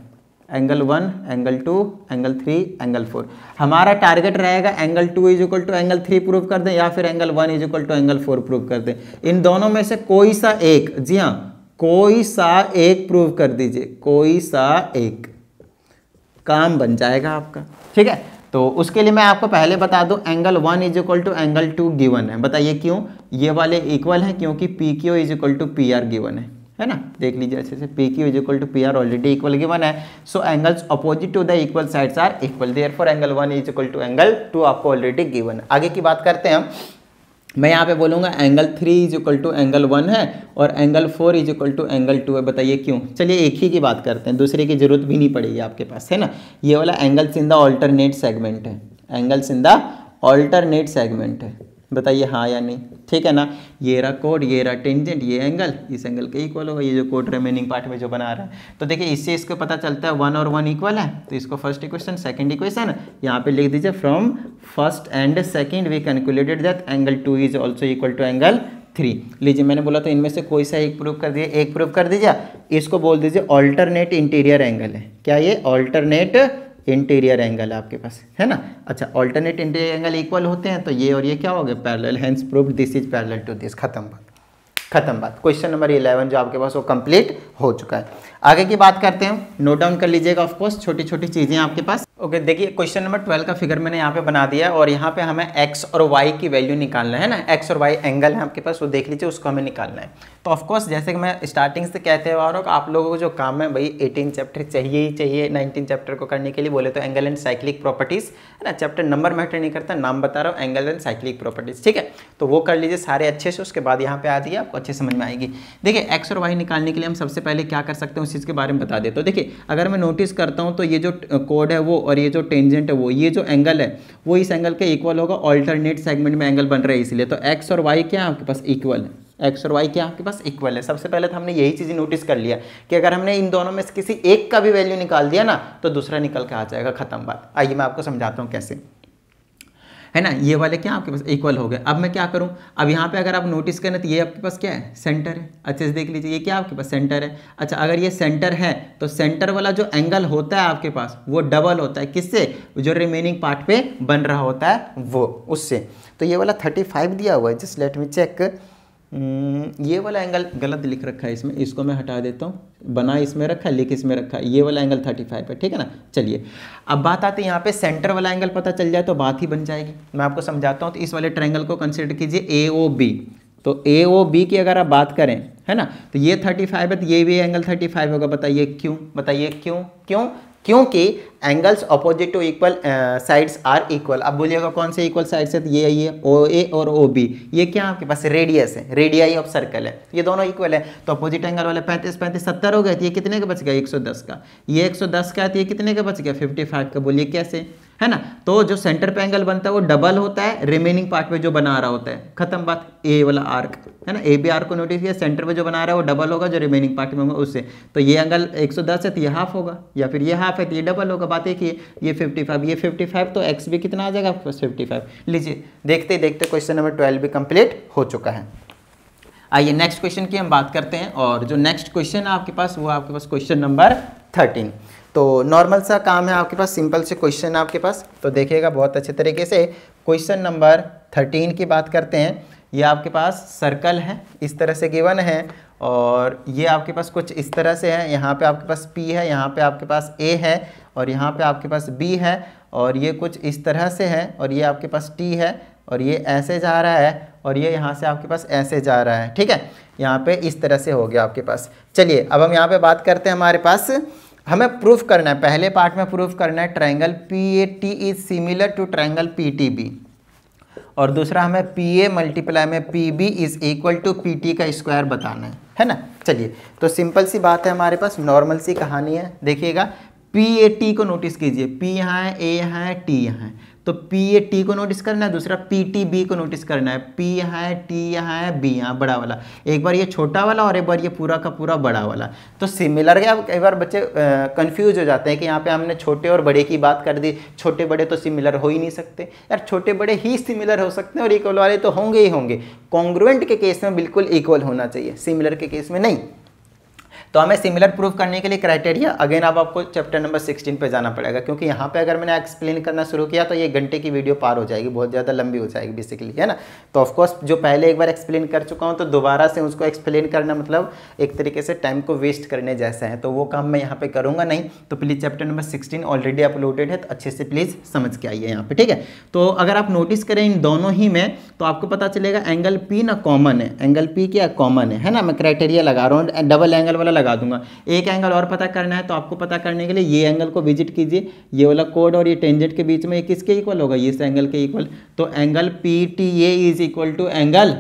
angle one angle two angle three angle four हमारा टारगेट रहेगा angle two is equal to angle three prove कर दें या फिर angle one is equal to angle four prove कर दें इन दोनों में से कोई सा एक जी हाँ कोई सा एक प्रूव कर दीजिए कोई सा एक काम बन जाएगा आपका ठीक है तो उसके लिए मैं आपको पहले बता दूं angle one is equal to angle two given है बताइए क्यों ये वाले इक्वल हैं क्योंकि P Q is equal to P R given है है ना देख लीजिए अच्छे से P Q is equal to P R already equal given है so angles opposite to the equal sides are equal therefore angle one is equal to angle two आपको already given आगे की बात करते हैं हम मैं यहाँ पे बोलूँगा angle three is equal to angle one है और angle four is equal to angle two है बताइए क्यों चलिए एक ही की बात करते हैं दूसरे की जरूरत भी नहीं पड़ेगी आपके पास है ना ये वाला angles in the alternate segment है angles in the alternate segment है बताइए हाँ या नहीं ठीक है ना ये रहा कोड ये रहा टेंजेंट ये एंगल इस एंगल के इक्वल होगा ये जो कोड रिमेनिंग पार्ट में जो बना रहा है तो देखिए इससे इसको पता चलता है वन और वन इक्वल है तो इसको फर्स्ट इक्वेशन सेकेंड इक्वेशन यहाँ पे लिख दीजिए from first and second we calculated that angle two is also equal to angle three लीजिए मैंने बोला तो इनमें से कोई सा एक प्रूव कर दिए एक प्रूव कर दीजिए इसको बोल दीजिए ऑल्टरनेट इंटीरियर एंगल है क्या ये ऑल्टरनेट इंटीरियर एंगल है आपके पास है ना अच्छा ऑल्टरनेट इंटीरियर एंगल इक्वल होते हैं तो ये और ये क्या हो गया parallel hence proof this is parallel to this खत्म बात खत्म बात क्वेश्चन नंबर इलेवन जो आपके पास वो कंप्लीट हो चुका है आगे की बात करते हैं नोट डाउन कर लीजिएगा ऑफकोर्स छोटी छोटी चीज़ें आपके पास ओके देखिए क्वेश्चन नंबर ट्वेल्व का फिगर मैंने यहाँ पे बना दिया और यहाँ पे हमें एक्स और वाई की वैल्यू निकालना है ना एक्स और वाई एंगल है आपके पास वो देख लीजिए उसको हमें निकालना है तो ऑफकोर्स जैसे कि मैं स्टार्टिंग से कहते हुआ और आप लोगों को जो काम है भाई एटीन चैप्टर चाहिए ही चाहिए नाइनटीन चैप्टर को करने के लिए बोले तो एंगल एंड साइक्लिक प्रॉपर्टीज़ है ना चैप्टर नंबर मैटर नहीं करता नाम बता रहा हूँ एंगल एंड साइक्लिक प्रॉपर्टीज़ ठीक है तो वो कर लीजिए सारे अच्छे से उसके बाद यहाँ पे आ जाइए आपको अच्छे समझ में आएगी देखिए एक्स और वाई निकालने के लिए हम सबसे पहले क्या कर सकते हैं नोटिस के बारे में बता देता हूँ देखिए अगर मैं नोटिस करता हूँ तो ये जो कोड है वो और ये जो टेंजेंट है वो ये जो एंगल है वो इस एंगल का इक्वल होगा ऑल्टरनेट सेगमेंट में एंगल बन रहा है इसलिए तो एक्स और वाई क्या आपके पास इक्वल है एक्स और वाई क्या आपके पास इक्वल है सबसे पहले तो हमने यही चीज़ नोटिस कर लिया कि अगर हमने इन दोनों में से किसी एक का भी वैल्यू निकाल दिया ना तो दूसरा निकल के आ जाएगा खत्म बात आइए मैं आपको समझाता हूँ कैसे है ना ये वाले क्या आपके पास इक्वल हो गए अब मैं क्या करूँ अब यहाँ पे अगर आप नोटिस करें तो ये आपके पास क्या है सेंटर है अच्छे से देख लीजिए ये क्या आपके पास सेंटर है अच्छा अगर ये सेंटर है तो सेंटर वाला जो एंगल होता है आपके पास वो डबल होता है किससे जो रिमेनिंग पार्ट पे बन रहा होता है वो उससे तो ये वाला थर्टी फाइव दिया हुआ है just let me check hmm, ये वाला एंगल गलत लिख रखा है इसमें इसको मैं हटा देता हूँ बना इसमें रखा है लिख इसमें रखा है ये वाला एंगल थर्टी फाइव है ठीक है ना चलिए अब बात आती है यहाँ पे सेंटर वाला एंगल पता चल जाए तो बात ही बन जाएगी मैं आपको समझाता हूँ तो इस वाले ट्रैंगल को कंसिडर कीजिए ए ओ बी तो ए ओ बी की अगर आप बात करें है ना तो ये थर्टी फाइव है तो ये भी एंगल थर्टी फाइव होगा बताइए क्यों बताइए क्यों क्यों क्योंकि angles opposite to equal sides are equal अब बोलिएगा कौन से इक्वल साइड्स है तो ये ये ओ ए और ओ बी ये क्या आपके पास रेडियस है रेडियाई ऑफ सर्कल है ये दोनों इक्वल है तो अपोजिट एंगल वाले पैंतीस पैंतीस सत्तर हो गए थे ये कितने का बच गया 110 का ये 110 का है तो ये कितने का बच गया 55 का बोलिए कैसे है ना तो जो सेंटर पे एंगल बनता है वो डबल होता है रिमेनिंग पार्ट पे जो बना रहा होता है खत्म बात ए वाला आर्क है ना ए बी आर्क को नोटिस किया सेंटर पे जो बना रहा है वो डबल होगा जो रिमेनिंग पार्ट में होगा उससे तो ये एंगल 110 है तो ये हाफ होगा या फिर ये हाफ है तो ये डबल होगा बात एक ये फिफ्टी फाइव ये फिफ्टी फाइव तो एक्स भी कितना आ जाएगा आपके फिफ्टी फाइव लीजिए देखते देखते क्वेश्चन नंबर ट्वेल्व भी कंप्लीट हो चुका है आइए नेक्स्ट क्वेश्चन की हम बात करते हैं और जो नेक्स्ट क्वेश्चन है आपके पास वो आपके पास क्वेश्चन नंबर थर्टीन तो नॉर्मल सा काम है आपके पास सिंपल से क्वेश्चन आपके पास तो देखिएगा बहुत अच्छे तरीके से क्वेश्चन नंबर थर्टीन की बात करते हैं ये आपके पास सर्कल है इस तरह से गिवन है और ये आपके पास कुछ इस तरह से है यहाँ पे आपके पास P है यहाँ पे आपके पास A है और यहाँ पे आपके पास B है और ये कुछ इस तरह से है और ये आपके पास T है और ये ऐसे जा रहा है और ये यहाँ से आपके पास ऐसे जा रहा है ठीक है यहाँ पे इस तरह से हो गया आपके पास चलिए अब हम यहाँ पे बात करते हैं हमारे पास हमें प्रूफ करना है पहले पार्ट में प्रूफ करना है triangle P A T is similar to triangle P T B और दूसरा हमें पी ए मल्टीप्लाई में P B is equal to P T का स्क्वायर बताना है है ना चलिए तो सिंपल सी बात है हमारे पास नॉर्मल सी कहानी है देखिएगा पी ए टी को नोटिस कीजिए पी यहाँ है ए यहाँ है टी यहाँ है तो पी ए टी को नोटिस करना है दूसरा पी टी बी को नोटिस करना है पी यहाँ है टी यहाँ है बी यहाँ बड़ा वाला एक बार ये छोटा वाला और एक बार ये पूरा का पूरा बड़ा वाला तो सिमिलर गया कई बार बच्चे कंफ्यूज हो जाते हैं कि यहाँ पे हमने छोटे और बड़े की बात कर दी छोटे बड़े तो सिमिलर हो ही नहीं सकते यार छोटे बड़े ही सिमिलर हो सकते हैं और इक्वल वाले तो होंगे ही होंगे कॉन्ग्रुएंट के केस में बिल्कुल इक्वल होना चाहिए सिमिलर के केस में नहीं तो हमें सिमिलर प्रूफ करने के लिए क्राइटेरिया अगेन अब आपको चैप्टर नंबर सिक्सटीन पर जाना पड़ेगा क्योंकि यहाँ पे अगर मैंने एक्सप्लेन करना शुरू किया तो ये घंटे की वीडियो पार हो जाएगी बहुत ज़्यादा लंबी हो जाएगी बेसिकली है ना तो ऑफकोर्स जो पहले एक बार एक्सप्लेन कर चुका हूँ तो दोबारा से उसको एक्सप्लेन करना मतलब एक तरीके से टाइम को वेस्ट करने जैसा है तो वो काम मैं यहाँ पर करूँगा नहीं तो please chapter number sixteen already uploaded है तो अच्छे से प्लीज़ समझ के आइए यहाँ पर ठीक है तो अगर आप नोटिस करें इन दोनों ही में तो आपको पता चलेगा एंगल पी ना कॉमन है एंगल पी क्या कॉमन है है ना मैं क्राइटेरिया लगा रहा हूँ डबल एंगल वाला लगा दूंगा एक एंगल और पता करना है तो आपको पता करने के लिए ये एंगल को विजिट कीजिए ये वाला कोड और ये टेंजेंट के बीच में ये किसके इक्वल होगा इस एंगल के इक्वल तो angle P T A is equal to angle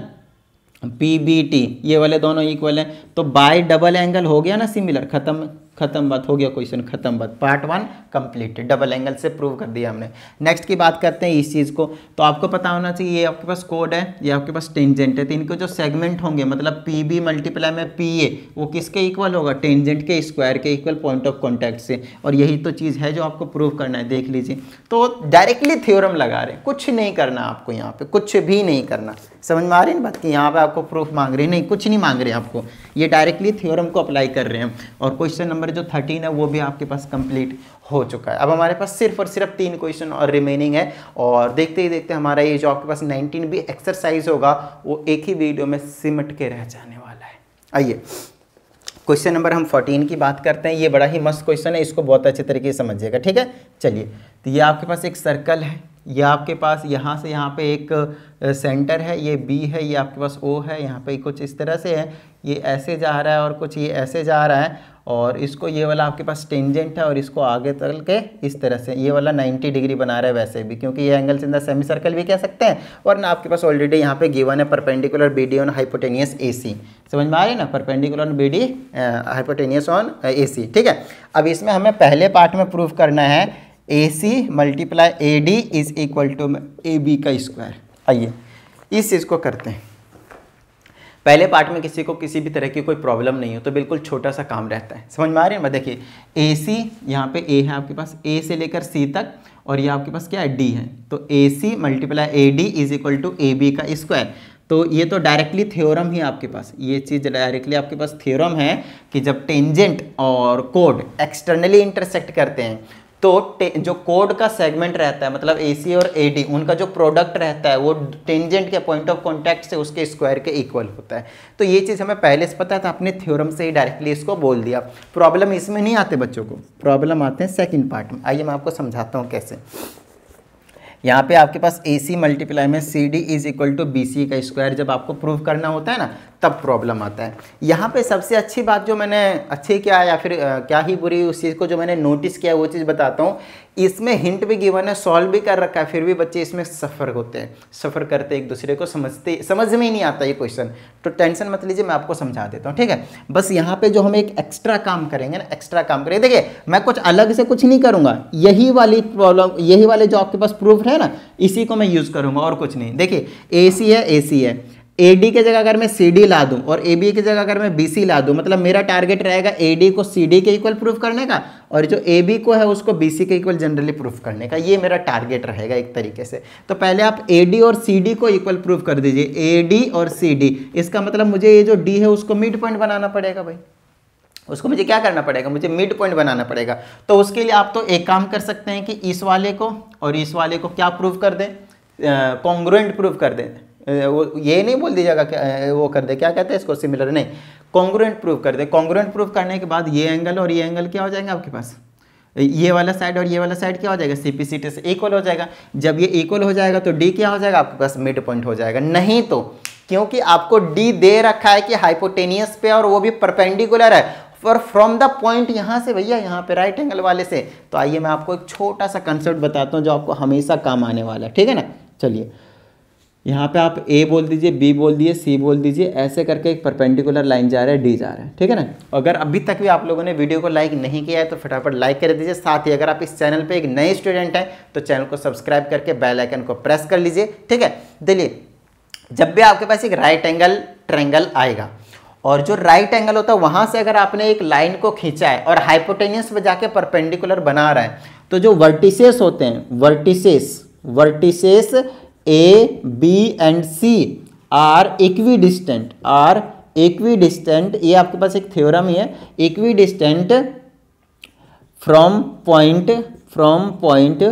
P B T ये वाले दोनों इक्वल हैं तो बाय डबल एंगल हो गया ना सिमिलर खत्म खत्म बात हो गया क्वेश्चन खत्म बात part one complete double angle से प्रूव कर दिया हमने नेक्स्ट की बात करते हैं इस चीज़ को तो आपको पता होना चाहिए ये आपके पास कोड है ये आपके पास टेंजेंट है तो इनके जो सेगमेंट होंगे मतलब पी बी मल्टीप्लाई में पी ए वो किसके इक्वल होगा टेंजेंट के स्क्वायर के इक्वल पॉइंट ऑफ कॉन्टैक्ट से और यही तो चीज़ है जो आपको प्रूव करना है देख लीजिए तो डायरेक्टली थ्योरम लगा रहे हैं कुछ नहीं करना आपको यहाँ पे कुछ भी नहीं करना समझ में आ रही ना बात कि यहाँ पे आपको प्रूफ मांग रहे नहीं कुछ नहीं मांग रहे आपको ये डायरेक्टली थ्योरम को अप्लाई कर रहे हैं और क्वेश्चन नंबर जो थर्टीन है वो भी आपके पास कंप्लीट हो चुका है अब हमारे पास सिर्फ और सिर्फ तीन क्वेश्चन और रिमेनिंग है और देखते ही देखते हमारा ये जो आपके पास नाइनटीन भी एक्सरसाइज होगा वो एक ही वीडियो में सिमट के रह जाने वाला है आइए क्वेश्चन नंबर हम 14 की बात करते हैं ये बड़ा ही मस्त क्वेश्चन है इसको बहुत अच्छे तरीके से समझिएगा ठीक है चलिए तो ये आपके पास एक सर्कल है यह आपके पास यहाँ से यहाँ पे एक सेंटर है ये बी है ये आपके पास ओ है यहाँ पे कुछ इस तरह से है ये ऐसे जा रहा है और कुछ ये ऐसे जा रहा है और इसको ये वाला आपके पास टेंजेंट है और इसको आगे चल के इस तरह से ये वाला 90 डिग्री बना रहा है वैसे भी क्योंकि ये एंगल से सेमी सर्कल भी कह सकते हैं और ना आपके पास ऑलरेडी यहाँ पे गिवन है perpendicular B D on hypotenuse A C समझ में आ रही ना perpendicular B D hypotenuse on A C ठीक है अब इसमें हमें पहले पार्ट में प्रूव करना है A C multiply A D is equal to A B का स्क्वायर आइए इस चीज़ को करते हैं पहले पार्ट में किसी को किसी भी तरह की कोई प्रॉब्लम नहीं हो तो बिल्कुल छोटा सा काम रहता है समझ में आ रही है मैं देखिए ए सी यहाँ पे ए है आपके पास ए से लेकर सी तक और ये आपके पास क्या है डी है तो A C multiply A D is equal to A B का स्क्वायर तो ये तो डायरेक्टली थ्योरम ही आपके पास ये चीज़ डायरेक्टली आपके पास थ्योरम है कि जब टेंजेंट और कोड एक्सटर्नली इंटरसेक्ट करते हैं तो जो कोड का सेगमेंट रहता है मतलब ए और ए उनका जो प्रोडक्ट रहता है वो टेंजेंट के पॉइंट ऑफ कॉन्टैक्ट से उसके स्क्वायर के इक्वल होता है तो ये चीज़ हमें पहले से पता था अपने थ्योरम से ही डायरेक्टली इसको बोल दिया प्रॉब्लम इसमें नहीं आते बच्चों को प्रॉब्लम आते हैं सेकेंड पार्ट में आइए मैं आपको समझाता हूँ कैसे यहाँ पे आपके पास ए सी मल्टीप्लाई में C D is equal to B C का स्क्वायर जब आपको प्रूव करना होता है ना तब प्रॉब्लम आता है यहाँ पे सबसे अच्छी बात जो मैंने अच्छी क्या या फिर क्या ही बुरी उस चीज़ को जो मैंने नोटिस किया वो चीज़ बताता हूँ इसमें हिंट भी गिवन है सॉल्व भी कर रखा है फिर भी बच्चे इसमें सफ़र होते हैं सफ़र करते एक दूसरे को समझते समझ में ही नहीं आता ये क्वेश्चन तो टेंशन मत लीजिए मैं आपको समझा देता हूँ ठीक है बस यहाँ पे जो हम एक एक्स्ट्रा काम करेंगे ना एक्स्ट्रा काम करेंगे देखिए मैं कुछ अलग से कुछ नहीं करूँगा यही वाली प्रॉब्लम यही वाले जो आपके पास प्रूफ है ना इसी को मैं यूज़ करूँगा और कुछ नहीं देखिए ए है ए है ए डी के जगह अगर मैं सी डी ला दूं और ए बी की जगह अगर मैं बी सी ला दूं मतलब मेरा टारगेट रहेगा ए डी को सी डी के इक्वल प्रूफ करने का और जो ए बी को है उसको बी सी के इक्वल जनरली प्रूफ करने का ये मेरा टारगेट रहेगा एक तरीके से तो पहले आप ए डी और सी डी को इक्वल प्रूफ कर दीजिए ए डी और सी डी इसका मतलब मुझे ये जो डी है उसको मिड पॉइंट बनाना पड़ेगा भाई उसको मुझे क्या करना पड़ेगा मुझे मिड पॉइंट बनाना पड़ेगा तो उसके लिए आप तो एक काम कर सकते हैं कि इस वाले को और इस वाले को क्या प्रूफ कर दें कॉन्ग्रुएंट प्रूफ कर दें वो ये नहीं बोल दीजिएगा वो कर दे क्या कहते हैं इसको सिमिलर नहीं कॉन्ग्रुएंट प्रूव कर दे कॉन्ग्रुएंट प्रूव करने के बाद ये एंगल और ये एंगल क्या हो जाएंगे आपके पास ये वाला साइड और ये वाला साइड क्या हो जाएगा सी पी सी टी से इक्वल हो जाएगा जब ये इक्वल हो जाएगा तो डी क्या हो जाएगा आपके पास मिड पॉइंट हो जाएगा नहीं तो क्योंकि आपको डी दे रखा है कि हाइपोटेनियस पे और वो भी परपेंडिकुलर है फॉर फ्रॉम द पॉइंट यहाँ से भैया यहाँ पे राइट एंगल वाले से तो आइए मैं आपको एक छोटा सा कंसेप्ट बताता हूँ जो आपको हमेशा काम आने वाला है ठीक है ना चलिए यहाँ पे आप ए बोल दीजिए बी बोल दीजिए सी बोल दीजिए ऐसे करके एक परपेंडिकुलर लाइन जा रहा है डी जा रहा है ठीक है ना अगर अभी तक भी आप लोगों ने वीडियो को लाइक नहीं किया है तो फटाफट लाइक कर दीजिए साथ ही अगर आप इस चैनल पे एक नए स्टूडेंट हैं तो चैनल को सब्सक्राइब करके बेल आइकन को प्रेस कर लीजिए ठीक है देखिए जब भी आपके पास एक राइट एंगल ट्रेंगल आएगा और जो राइट एंगल होता है वहाँ से अगर आपने एक लाइन को खींचा है और हाइपोटेनियस में जाके परपेंडिकुलर बना रहा है तो जो वर्टिसेस होते हैं vertices vertices A B and C are equidistant are equidistant ये आपके पास एक थ्योरम ही है equidistant from point from point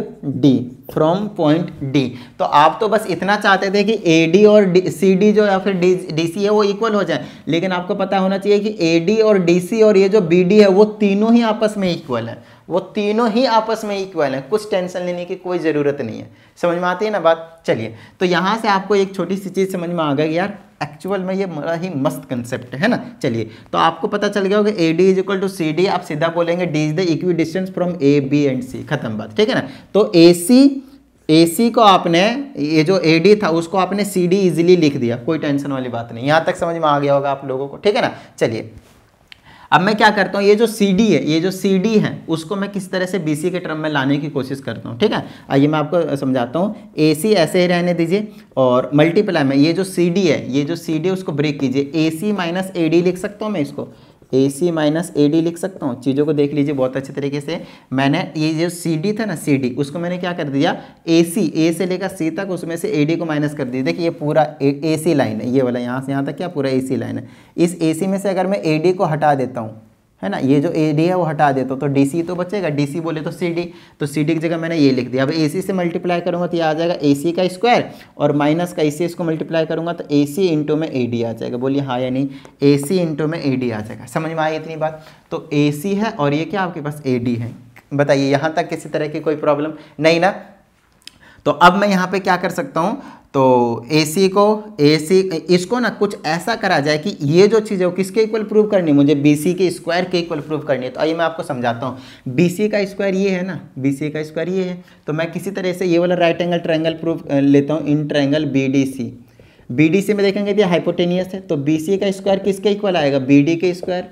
D from point D तो आप तो बस इतना चाहते थे कि ए डी और डी सी डी जो या फिर डी डी सी है वो इक्वल हो जाए लेकिन आपको पता होना चाहिए कि ए डी और डी सी और ये जो बी डी है वो तीनों ही आपस में इक्वल है वो तीनों ही आपस में इक्वल हैं कुछ टेंशन लेने की कोई ज़रूरत नहीं है समझ में आती है ना बात चलिए तो यहाँ से आपको एक छोटी सी चीज़ समझ में आ गई यार एक्चुअल में ये बड़ा ही मस्त कंसेप्ट है ना चलिए तो आपको पता चल गया होगा A D is equal to C D आप सीधा बोलेंगे D is the equidistance from A B and C खत्म बात ठीक है ना तो ए सी ए सी को आपने ये जो ए डी था उसको आपने सी डी इजिली लिख दिया कोई टेंशन वाली बात नहीं यहाँ तक समझ में आ गया होगा आप लोगों को ठीक है ना चलिए अब मैं क्या करता हूँ ये जो सी डी है ये जो सी डी है उसको मैं किस तरह से बी सी के टर्म में लाने की कोशिश करता हूँ ठीक है आइए मैं आपको समझाता हूँ ए सी ऐसे ही रहने दीजिए और मल्टीप्लाई में ये जो सी डी है ये जो सी डी उसको ब्रेक कीजिए ए सी माइनस ए डी लिख सकता हूँ मैं इसको ए सी माइनस ए डी लिख सकता हूँ चीज़ों को देख लीजिए बहुत अच्छे तरीके से मैंने ये जो सी डी था ना सी डी उसको मैंने क्या कर दिया ए सी ए से लेकर सी तक उसमें से ए डी को माइनस कर दिया देखिए ये पूरा ए सी लाइन है ये वाला यहाँ से यहाँ तक क्या पूरा ए सी लाइन है इस ए सी में से अगर मैं ए डी को हटा देता हूँ है ना ये जो ए डी है वो हटा देता हूँ तो डी तो सी तो बचेगा डी सी बोले तो सी डी तो सी डी की जगह मैंने ये लिख दिया अब ए सी से मल्टीप्लाई करूँगा तो ये आ जाएगा ए सी का स्क्वायर और माइनस का ए सी इसको मल्टीप्लाई करूँगा तो ए सी इंटू में ए डी आ जाएगा बोलिए हाँ या नहीं ए सी इंटू में ए डी आ जाएगा समझ में आई इतनी बात तो ए सी है और ये क्या आपके पास ए डी है बताइए यहाँ तक किसी तरह की कोई प्रॉब्लम नहीं ना तो अब मैं यहाँ पे क्या कर सकता हूँ तो ए को ए इसको ना कुछ ऐसा करा जाए कि ये जो चीज़ है वो किसके इक्वल प्रूव करनी है मुझे बी सी के स्क्वायर के इक्वल प्रूव करनी है तो आइए मैं आपको समझाता हूँ बी सी का स्क्वायर ये है ना बी सी का स्क्वायर ये है तो मैं किसी तरह से ये वाला राइट एंगल ट्रायंगल प्रूव लेता हूँ in triangle B D C B D C में देखेंगे तो हाइपोटेनियस है तो बी सी का स्क्वायर किसके इक्वल आएगा बी डी के स्क्वायर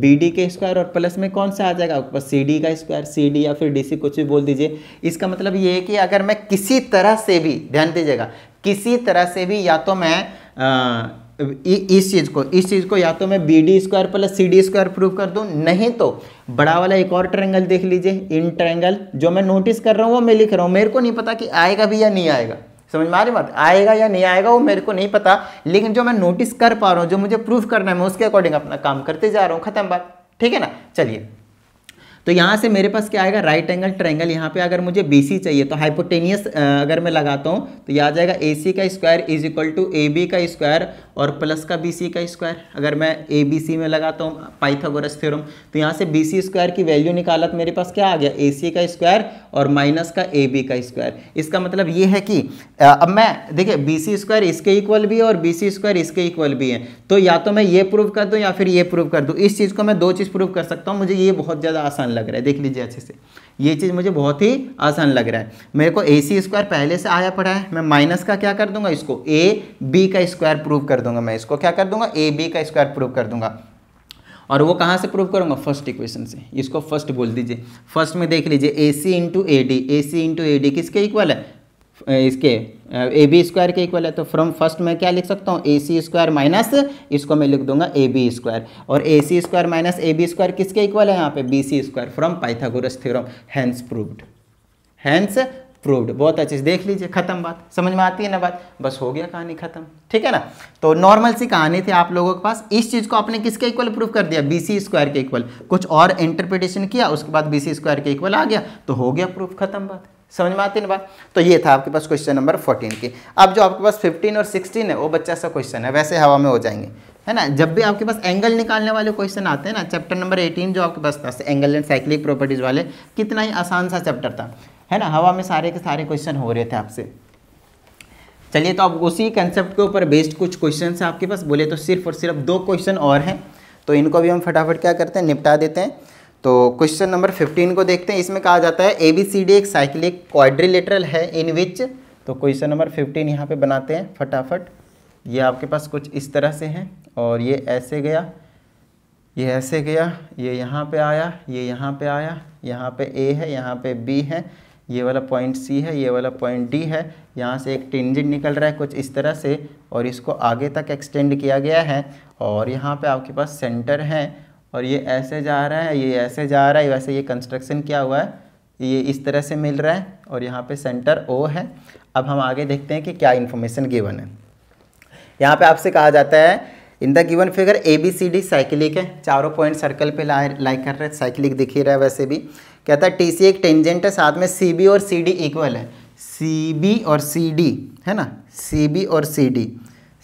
बी डी के स्क्वायर और प्लस में कौन सा आ जाएगा आपके पास सी डी का स्क्वायर सी डी या फिर डी सी कुछ भी बोल दीजिए इसका मतलब ये है कि अगर मैं किसी तरह से भी ध्यान दीजिएगा किसी तरह से भी या तो मैं आ, इस चीज़ को इस चीज़ को या तो मैं B D square plus C D square prove कर दूँ नहीं तो बड़ा वाला एक और ट्रैंगल देख लीजिए इन ट्रेंगल जो मैं नोटिस कर रहा हूँ वो मैं लिख रहा हूँ मेरे को नहीं पता कि आएगा भी या नहीं आएगा समझ में आ रही बात आएगा या नहीं आएगा वो मेरे को नहीं पता लेकिन जो मैं नोटिस कर पा रहा हूँ जो मुझे प्रूफ करना है मैं उसके अकॉर्डिंग अपना काम करते जा रहा हूँ खत्म बात ठीक है ना चलिए तो यहाँ से मेरे पास क्या आएगा राइट एंगल ट्रैंगल यहाँ पे अगर मुझे बी सी चाहिए तो हाइपोटेनियस अगर मैं लगाता हूँ तो यह आ जाएगा ए सी का square is equal to A B का स्क्वायर और प्लस का बी सी का स्क्वायर अगर मैं ए बी सी में लगाता हूँ पाइथागोरस थ्योरम तो यहाँ से बी सी स्क्वायर की वैल्यू निकाला तो मेरे पास क्या आ गया ए सी का स्क्वायर और माइनस का ए बी का स्क्वायर इसका मतलब ये है कि अब मैं देखिए बी सी स्क्वायर इसके इक्वल भी है और बी सी स्क्वायर इसके इक्वल भी है तो या तो मैं ये प्रूव कर दूँ या फिर ये प्रूव कर दूँ इस चीज़ को मैं दो चीज़ प्रूव कर सकता हूँ मुझे ये बहुत ज़्यादा आसान आसान लग रहा है देख लीजिए अच्छे से ये चीज़ मुझे बहुत ही आसान लग रहा है मेरे को ए सी स्क्वायर पहले से आया पड़ा है मैं माइनस का क्या कर दूंगा इसको ए बी का स्क्वायर प्रूव कर दूंगा मैं इसको क्या कर दूंगा ए बी का स्क्वायर प्रूव कर दूंगा और वो कहाँ से प्रूव करूँगा फर्स्ट इक्वेशन से इसको फर्स्ट बोल दीजिए फर्स्ट में देख लीजिए A C into A D A C into A D किसके इक्वल है इसके ए बी स्क्वायर के इक्वल है तो फ्रॉम फर्स्ट में क्या लिख सकता हूँ ए सी स्क्वायर माइनस इसको मैं लिख दूंगा ए बी स्क्वायर और A C square minus A B square किसके इक्वल है यहाँ पे B C square from Pythagoras theorem hence proved hence proved बहुत अच्छी देख लीजिए खत्म बात समझ में आती है ना बात बस हो गया कहानी खत्म ठीक है ना तो नॉर्मल सी कहानी थी आप लोगों के पास इस चीज़ को आपने किसके इक्वल प्रूव कर दिया बी सी स्क्वायर के इक्वल कुछ और इंटरप्रिटेशन किया उसके बाद बी सी स्क्वायर के इक्वल आ गया तो हो गया प्रूफ खत्म बात समझ में आती ना बात तो ये था आपके पास क्वेश्चन नंबर फोर्टीन की अब जो आपके पास फिफ्टीन और सिक्सटीन है वो बच्चा सा क्वेश्चन है वैसे हवा में हो जाएंगे है ना जब भी आपके पास एंगल निकालने वाले क्वेश्चन आते हैं ना चैप्टर नंबर एटीन जो आपके पास था एंगल एंड साइक्लिक प्रॉपर्टीज वाले कितना ही आसान सा चैप्टर था है ना हवा में सारे के सारे क्वेश्चन हो रहे थे आपसे चलिए तो अब उसी कंसेप्ट के ऊपर बेस्ड कुछ क्वेश्चन है आपके पास बोले तो सिर्फ और सिर्फ दो क्वेश्चन और हैं तो इनको भी हम फटाफट क्या करते हैं निपटा देते हैं तो क्वेश्चन नंबर फिफ्टीन को देखते हैं इसमें कहा जाता है ए बी सी डी एक साइक्लिक क्वाड्रिलेटरल है इन विच तो क्वेश्चन नंबर फिफ्टीन यहाँ पे बनाते हैं फटाफट ये आपके पास कुछ इस तरह से हैं और ये ऐसे गया ये ऐसे गया ये यहाँ पे आया ये यहाँ पे आया यहाँ पे ए है यहाँ पे बी है ये वाला पॉइंट सी है ये वाला पॉइंट डी है यहाँ से एक टेंजेंट निकल रहा है कुछ इस तरह से और इसको आगे तक एक्सटेंड किया गया है और यहाँ पे आपके पास सेंटर है और ये ऐसे जा रहा है ये ऐसे जा रहा है वैसे ये कंस्ट्रक्शन क्या हुआ है ये इस तरह से मिल रहा है और यहाँ पे सेंटर ओ है अब हम आगे देखते हैं कि क्या इन्फॉर्मेशन गिवन है यहाँ पे आपसे कहा जाता है in the given figure A B C D cyclic है चारों पॉइंट सर्कल पे लाइक कर रहे हैं साइकिलिक दिख ही रहा है वैसे भी कहता है टी सी एक टेंजेंट है साथ में सी बी और सी डी इक्वल है सी बी और सी डी है ना सी बी और सी डी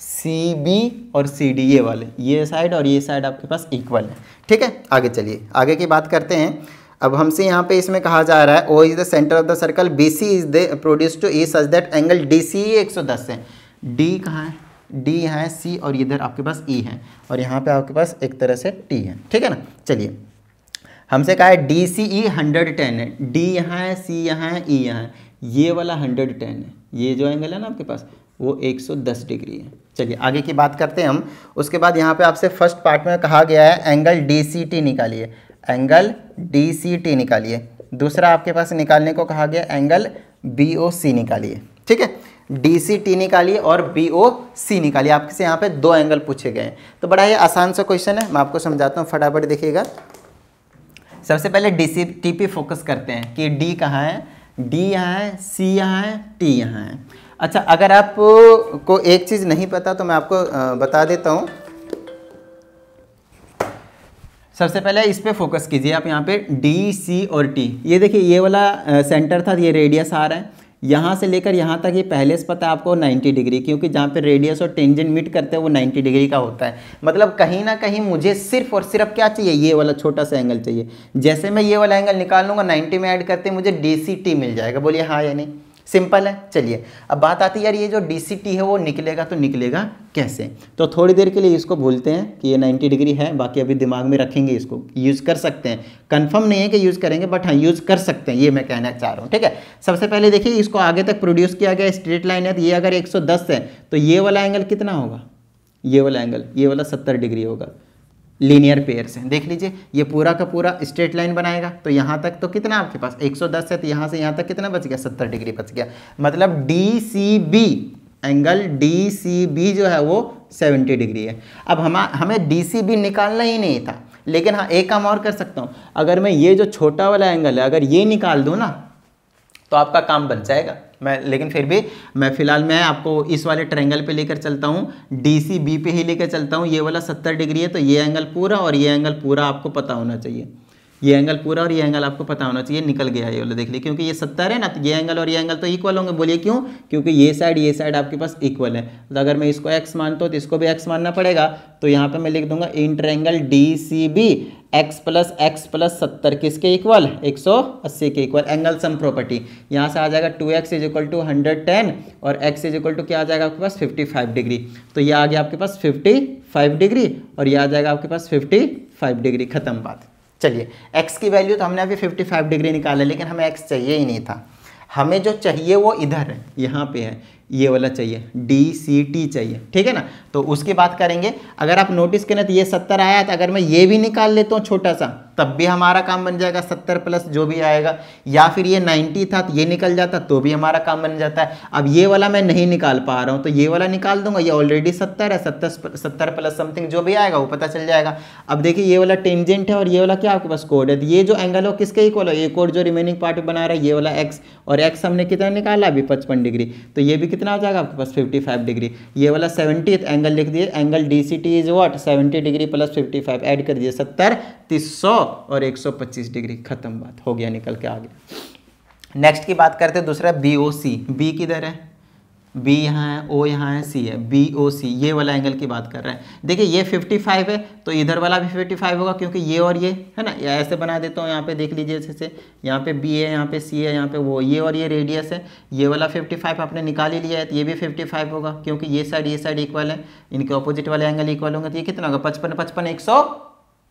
सी बी और सी डी ये वाले ये साइड और ये साइड आपके पास इक्वल है ठीक है आगे चलिए आगे की बात करते हैं अब हमसे यहाँ पे इसमें कहा जा रहा है O is the centre of the circle B C is the produce to A such that angle D C एक सौ दस है डी कहाँ है डी है सी और इधर आपके पास ई e है और यहाँ पे आपके पास एक तरह से टी है ठीक है ना चलिए हमसे कहा है D C E hundred ten है डी यहाँ है सी यहाँ है ई e यहाँ है ये वाला हंड्रेड टेन है ये जो एंगल है ना आपके पास वो एक सौ दस डिग्री है चलिए आगे की बात करते हैं हम उसके बाद यहाँ पे आपसे फर्स्ट पार्ट में कहा गया है एंगल डी सी टी निकालिए एंगल डी सी टी निकालिए दूसरा आपके पास निकालने को कहा गया एंगल बी ओ सी निकालिए ठीक है डी सी टी निकालिए और बी ओ सी निकालिए आपसे यहाँ पे दो एंगल पूछे गए हैं तो बड़ा ही आसान सा क्वेश्चन है मैं आपको समझाता हूँ फटाफट देखिएगा सबसे पहले डी सी टी पे फोकस करते हैं कि डी कहाँ है डी यहाँ है सी यहाँ है टी यहाँ है अच्छा अगर आप को एक चीज़ नहीं पता तो मैं आपको बता देता हूँ सबसे पहले इस पर फोकस कीजिए आप यहाँ पे डी सी और टी ये देखिए ये वाला सेंटर था ये रेडियस आ रहा है यहाँ से लेकर यहाँ तक ये पहले से पता है आपको 90 डिग्री क्योंकि जहाँ पे रेडियस और टेंजेंट मीट करते हैं वो 90 डिग्री का होता है मतलब कहीं ना कहीं मुझे सिर्फ और सिर्फ क्या चाहिए ये वाला छोटा सा एंगल चाहिए जैसे मैं ये वाला एंगल निकाल लूँगा नाइन्टी में ऐड करते मुझे डी सी टी मिल जाएगा बोलिए हाँ या नहीं सिंपल है चलिए अब बात आती है यार ये जो डी है वो निकलेगा तो निकलेगा कैसे तो थोड़ी देर के लिए इसको भूलते हैं कि ये 90 डिग्री है बाकी अभी दिमाग में रखेंगे इसको यूज़ कर सकते हैं कंफर्म नहीं है कि यूज़ करेंगे बट हाँ यूज़ कर सकते हैं ये मैं कहना चाह रहा हूँ ठीक है सबसे पहले देखिए इसको आगे तक प्रोड्यूस किया गया स्ट्रेट लाइन है तो ये अगर एक है तो ये वाला एंगल कितना होगा ये वाला एंगल ये वाला सत्तर डिग्री होगा लीनियर पेयर्स हैं देख लीजिए ये पूरा का पूरा स्ट्रेट लाइन बनाएगा तो यहाँ तक तो कितना आपके पास 110 है तो यहाँ से यहाँ तक कितना बच गया 70 डिग्री बच गया मतलब D C B angle D C B जो है वो 70 डिग्री है अब हम हमें डी सी बी निकालना ही नहीं था लेकिन हाँ एक काम और कर सकता हूँ अगर मैं ये जो छोटा वाला एंगल है अगर ये निकाल दूँ ना तो आपका काम बन जाएगा मैं लेकिन फिर भी मैं फिलहाल मैं आपको इस वाले ट्रेंगल पे लेकर चलता हूँ डी सी बी पे ही लेकर चलता हूँ ये वाला सत्तर डिग्री है तो ये एंगल पूरा और ये एंगल पूरा आपको पता होना चाहिए ये एंगल पूरा और ये एंगल आपको पता होना चाहिए निकल गया ये वाला देख लीजिए क्योंकि ये सत्तर है ना तो ये एंगल और ये एंगल तो इक्वल होंगे बोलिए क्यों क्योंकि ये साइड ये साइड आपके पास इक्वल है तो अगर मैं इसको एक्स मानता हूँ तो इसको भी एक्स मानना पड़ेगा तो यहाँ पर मैं लिख दूंगा in angle D C B X plus X plus सत्तर किसके इक्वल एक सौ अस्सी के इक्वल एंगल सम प्रॉपर्टी यहाँ से आ जाएगा two X is equal to hundred ten और एक्स इज इक्वल टू क्या आ जाएगा आपके पास फिफ्टी फाइव डिग्री तो ये आ गया आपके पास फिफ्टी फाइव डिग्री और ये आ जाएगा आपके पास फिफ्टी फाइव डिग्री खत्म बात चलिए एक्स की वैल्यू तो हमने अभी फिफ्टी फाइव डिग्री निकाला लेकिन हमें एक्स चाहिए ही नहीं था हमें जो चाहिए वो इधर है यहाँ पे है ये वाला चाहिए डी सी टी चाहिए ठीक है ना तो उसके बात करेंगे अगर आप नोटिस करें तो ये सत्तर आया तो अगर मैं ये भी निकाल लेता हूँ छोटा सा तब भी हमारा काम बन जाएगा सत्तर प्लस जो भी आएगा या फिर ये नाइन्टी था तो ये निकल जाता तो भी हमारा काम बन जाता है अब ये वाला मैं नहीं निकाल पा रहा हूँ तो ये वाला निकाल दूंगा ये ऑलरेडी सत्तर है सत्तर सत्तर प्लस समथिंग जो भी आएगा वो पता चल जाएगा अब देखिए ये वाला टेंजेंट है और ये वाला क्या आपके पास तो कोड है ये जो एंगल हो किसके ही हो ये कोड जो रिमेनिंग पार्ट बना रहा है ये वाला एक्स और एक्स हमने कितना निकाला अभी पचपन डिग्री तो ये भी कितना आ जाएगा आपके पास फिफ्टी फाइव डिग्री ये वाला सेवेंटी एंगल लिख दिए angle D C T is what seventy degree plus fifty five add कर दिए सत्तर तीस सौ और 125 डिग्री खत्म बात हो गया निकल के आ गया नेक्स्ट की बात करते हैं दूसरा बी ओ सी बी किधर है बी यहाँ है ओ यहाँ है सी है बी ओ सी ये वाला एंगल की बात कर रहे हैं देखिए ये 55 है तो इधर वाला भी 55 होगा क्योंकि ये और ये है ना या ऐसे बना देता हूँ यहाँ पे देख लीजिए जैसे यहाँ पे बी है यहाँ पे सी है यहाँ पे वो ये और ये रेडियस है ये वाला 55 आपने निकाल ही लिया है तो ये भी 55 होगा क्योंकि ये साइड ये साइड इक्वल है इनके अपोजिट वाले एंगल इक्वल होंगे तो ये कितना होगा पचपन पचपन एक सौ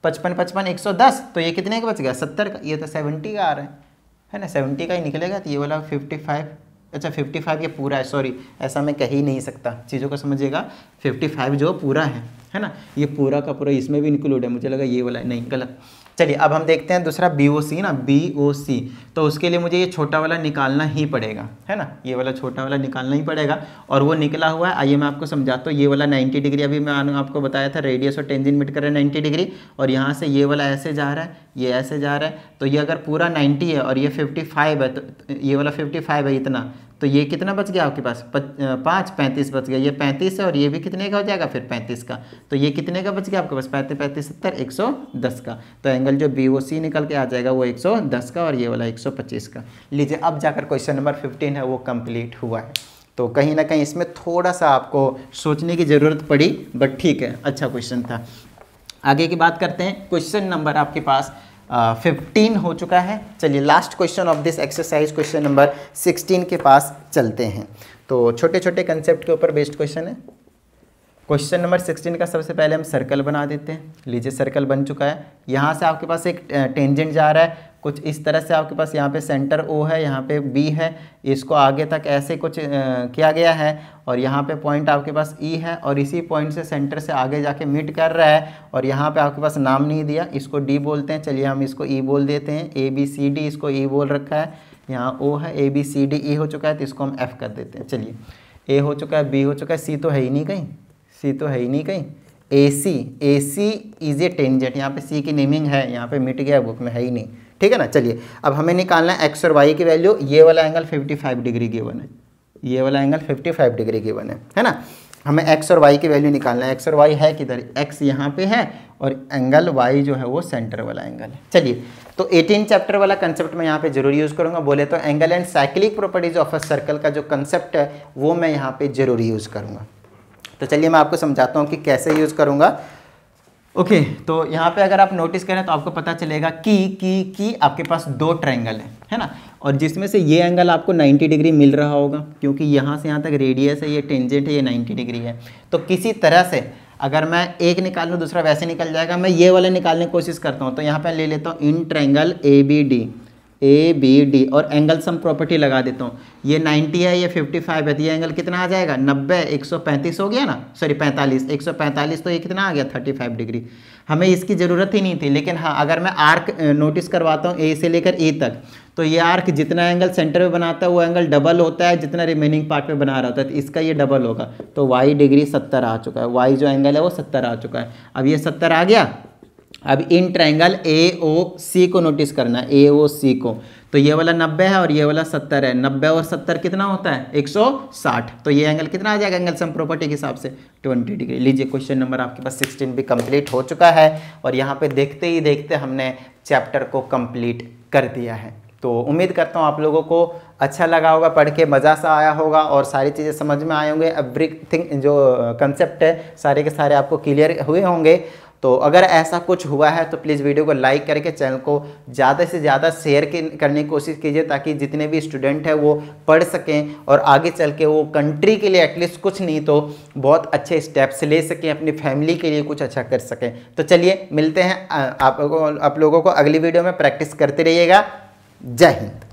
पचपन पचपन एक सौ दस तो ये कितने का बच गया सत्तर का ये तो सेवेंटी का आ रहा है है ना सेवेंटी का ही निकलेगा तो ये वाला फिफ्टी फाइव अच्छा फिफ्टी फाइव ये पूरा है सॉरी ऐसा मैं कह ही नहीं सकता चीज़ों को समझिएगा फिफ्टी फाइव जो पूरा है है ना ये पूरा का पूरा इसमें भी इंक्लूड है मुझे लगा ये वाला नहीं गलत चलिए अब हम देखते हैं दूसरा बी ओ सी ना बी ओ सी तो उसके लिए मुझे ये छोटा वाला निकालना ही पड़ेगा है ना ये वाला छोटा वाला निकालना ही पड़ेगा और वो निकला हुआ है आइए मैं आपको समझाता हूँ ये वाला 90 डिग्री अभी मैं आपको बताया था रेडियस और टेंजिन मिट कर रहा है नाइन्टी डिग्री और यहाँ से ये वाला ऐसे जा रहा है ये ऐसे जा रहा है तो ये अगर पूरा नाइन्टी है और ये फिफ्टी फाइव है तो ये वाला फिफ्टी फाइव है इतना तो ये कितना बच गया आपके पास पाँच पैंतीस बच गया ये पैंतीस है और ये भी कितने का हो जाएगा फिर पैंतीस का तो ये कितने का बच गया आपके पास पैंतीस पैंतीस सत्तर एक सौ दस का तो एंगल जो बी निकल के आ जाएगा वो एक सौ दस का और ये वाला एक सौ 125 का लीजिए अब जाकर क्वेश्चन नंबर 15 है वो कंप्लीट हुआ है तो कहीं ना कहीं इसमें थोड़ा सा आपको सोचने की ज़रूरत पड़ी बट ठीक है अच्छा क्वेश्चन था आगे की बात करते हैं क्वेश्चन नंबर आपके पास फिफ्टीन uh, हो चुका है चलिए last question of this exercise question number sixteen के पास चलते हैं तो छोटे छोटे कंसेप्ट के ऊपर बेस्ड क्वेश्चन है क्वेश्चन नंबर सिक्सटीन का सबसे पहले हम सर्कल बना देते हैं लीजिए सर्कल बन चुका है यहाँ से आपके पास एक टेंजेंट जा रहा है कुछ इस तरह से आपके पास यहाँ पे सेंटर ओ है यहाँ पे बी है इसको आगे तक ऐसे कुछ आ, किया गया है और यहाँ पे पॉइंट आपके पास ई e है और इसी पॉइंट से सेंटर से आगे जाके मीट कर रहा है और यहाँ पे आपके पास नाम नहीं दिया इसको डी बोलते हैं चलिए हम इसको ई e बोल देते हैं ए बी सी डी इसको ई e बोल रखा है यहाँ ओ है A B C D E हो चुका है तो इसको हम एफ़ कर देते हैं चलिए ए हो चुका है बी हो चुका है सी तो है ही नहीं कहीं सी तो है ही नहीं कहीं ए सी ए सी इज ए टेंजेंट यहाँ पे सी की नेमिंग है यहाँ पे मिट गया बुक में है ही नहीं ठीक है ना चलिए अब हमें निकालना है एक्स और वाई की वैल्यू ये वाला एंगल 55 डिग्री गिवन है ये वाला एंगल 55 डिग्री गिवन है है ना हमें एक्स और वाई की वैल्यू निकालना है एक्स और वाई है किधर एक्स यहाँ पे है और एंगल वाई जो है वो सेंटर वाला एंगल है चलिए तो 18 चैप्टर वाला कंसेप्ट मैं यहाँ पे जरूर यूज़ करूँगा बोले तो angle and cyclic properties of a circle का जो कंसेप्ट है वो मैं यहाँ पे जरूर यूज़ करूँगा तो चलिए मैं आपको समझाता हूँ कि कैसे यूज़ करूँगा ओके okay, तो यहाँ पे अगर आप नोटिस करें तो आपको पता चलेगा कि कि कि आपके पास दो ट्रायंगल है है ना और जिसमें से ये एंगल आपको 90 डिग्री मिल रहा होगा क्योंकि यहाँ से यहाँ तक रेडियस है ये टेंजेंट है ये 90 डिग्री है तो किसी तरह से अगर मैं एक निकाल लूँ दूसरा वैसे निकल जाएगा मैं ये वाले निकालने की कोशिश करता हूँ तो यहाँ पर ले लेता हूँ in triangle A B D A B D और एंगल सम प्रॉपर्टी लगा देता हूँ ये 90 है ये 55 है तो ये एंगल कितना आ जाएगा 90 135 हो गया ना सॉरी 45 145 तो ये कितना आ गया 35 डिग्री हमें इसकी ज़रूरत ही नहीं थी लेकिन हाँ अगर मैं आर्क नोटिस करवाता हूँ ए से लेकर ए तक तो ये आर्क जितना एंगल सेंटर में बनाता है वो एंगल डबल होता है जितना रिमेनिंग पार्ट में बना रहा होता है तो इसका ये डबल होगा तो वाई डिग्री सत्तर आ चुका है वाई जो एंगल है वो सत्तर आ चुका है अब ये सत्तर आ गया अब इन ट्राइंगल ए ओ सी को नोटिस करना ए ओ सी को तो ये वाला नब्बे है और ये वाला सत्तर है नब्बे और सत्तर कितना होता है एक सौ साठ तो ये एंगल कितना आ जाएगा एंगल सम प्रॉपर्टी के हिसाब से ट्वेंटी डिग्री लीजिए क्वेश्चन नंबर आपके पास सिक्सटीन भी कंप्लीट हो चुका है और यहाँ पे देखते ही देखते हमने चैप्टर को कंप्लीट कर दिया है तो उम्मीद करता हूँ आप लोगों को अच्छा लगा होगा पढ़ के मज़ा सा आया होगा और सारी चीज़ें समझ में आए होंगे एवरी थिंग जो कंसेप्ट है सारे के सारे आपको क्लियर हुए होंगे तो अगर ऐसा कुछ हुआ है तो प्लीज़ वीडियो को लाइक करके चैनल को ज़्यादा से ज़्यादा शेयर करने की कोशिश कीजिए ताकि जितने भी स्टूडेंट हैं वो पढ़ सकें और आगे चल के वो कंट्री के लिए एटलीस्ट कुछ नहीं तो बहुत अच्छे स्टेप्स ले सकें अपनी फैमिली के लिए कुछ अच्छा कर सकें तो चलिए मिलते हैं आप लोगों आप लोगों को अगली वीडियो में प्रैक्टिस करते रहिएगा जय हिंद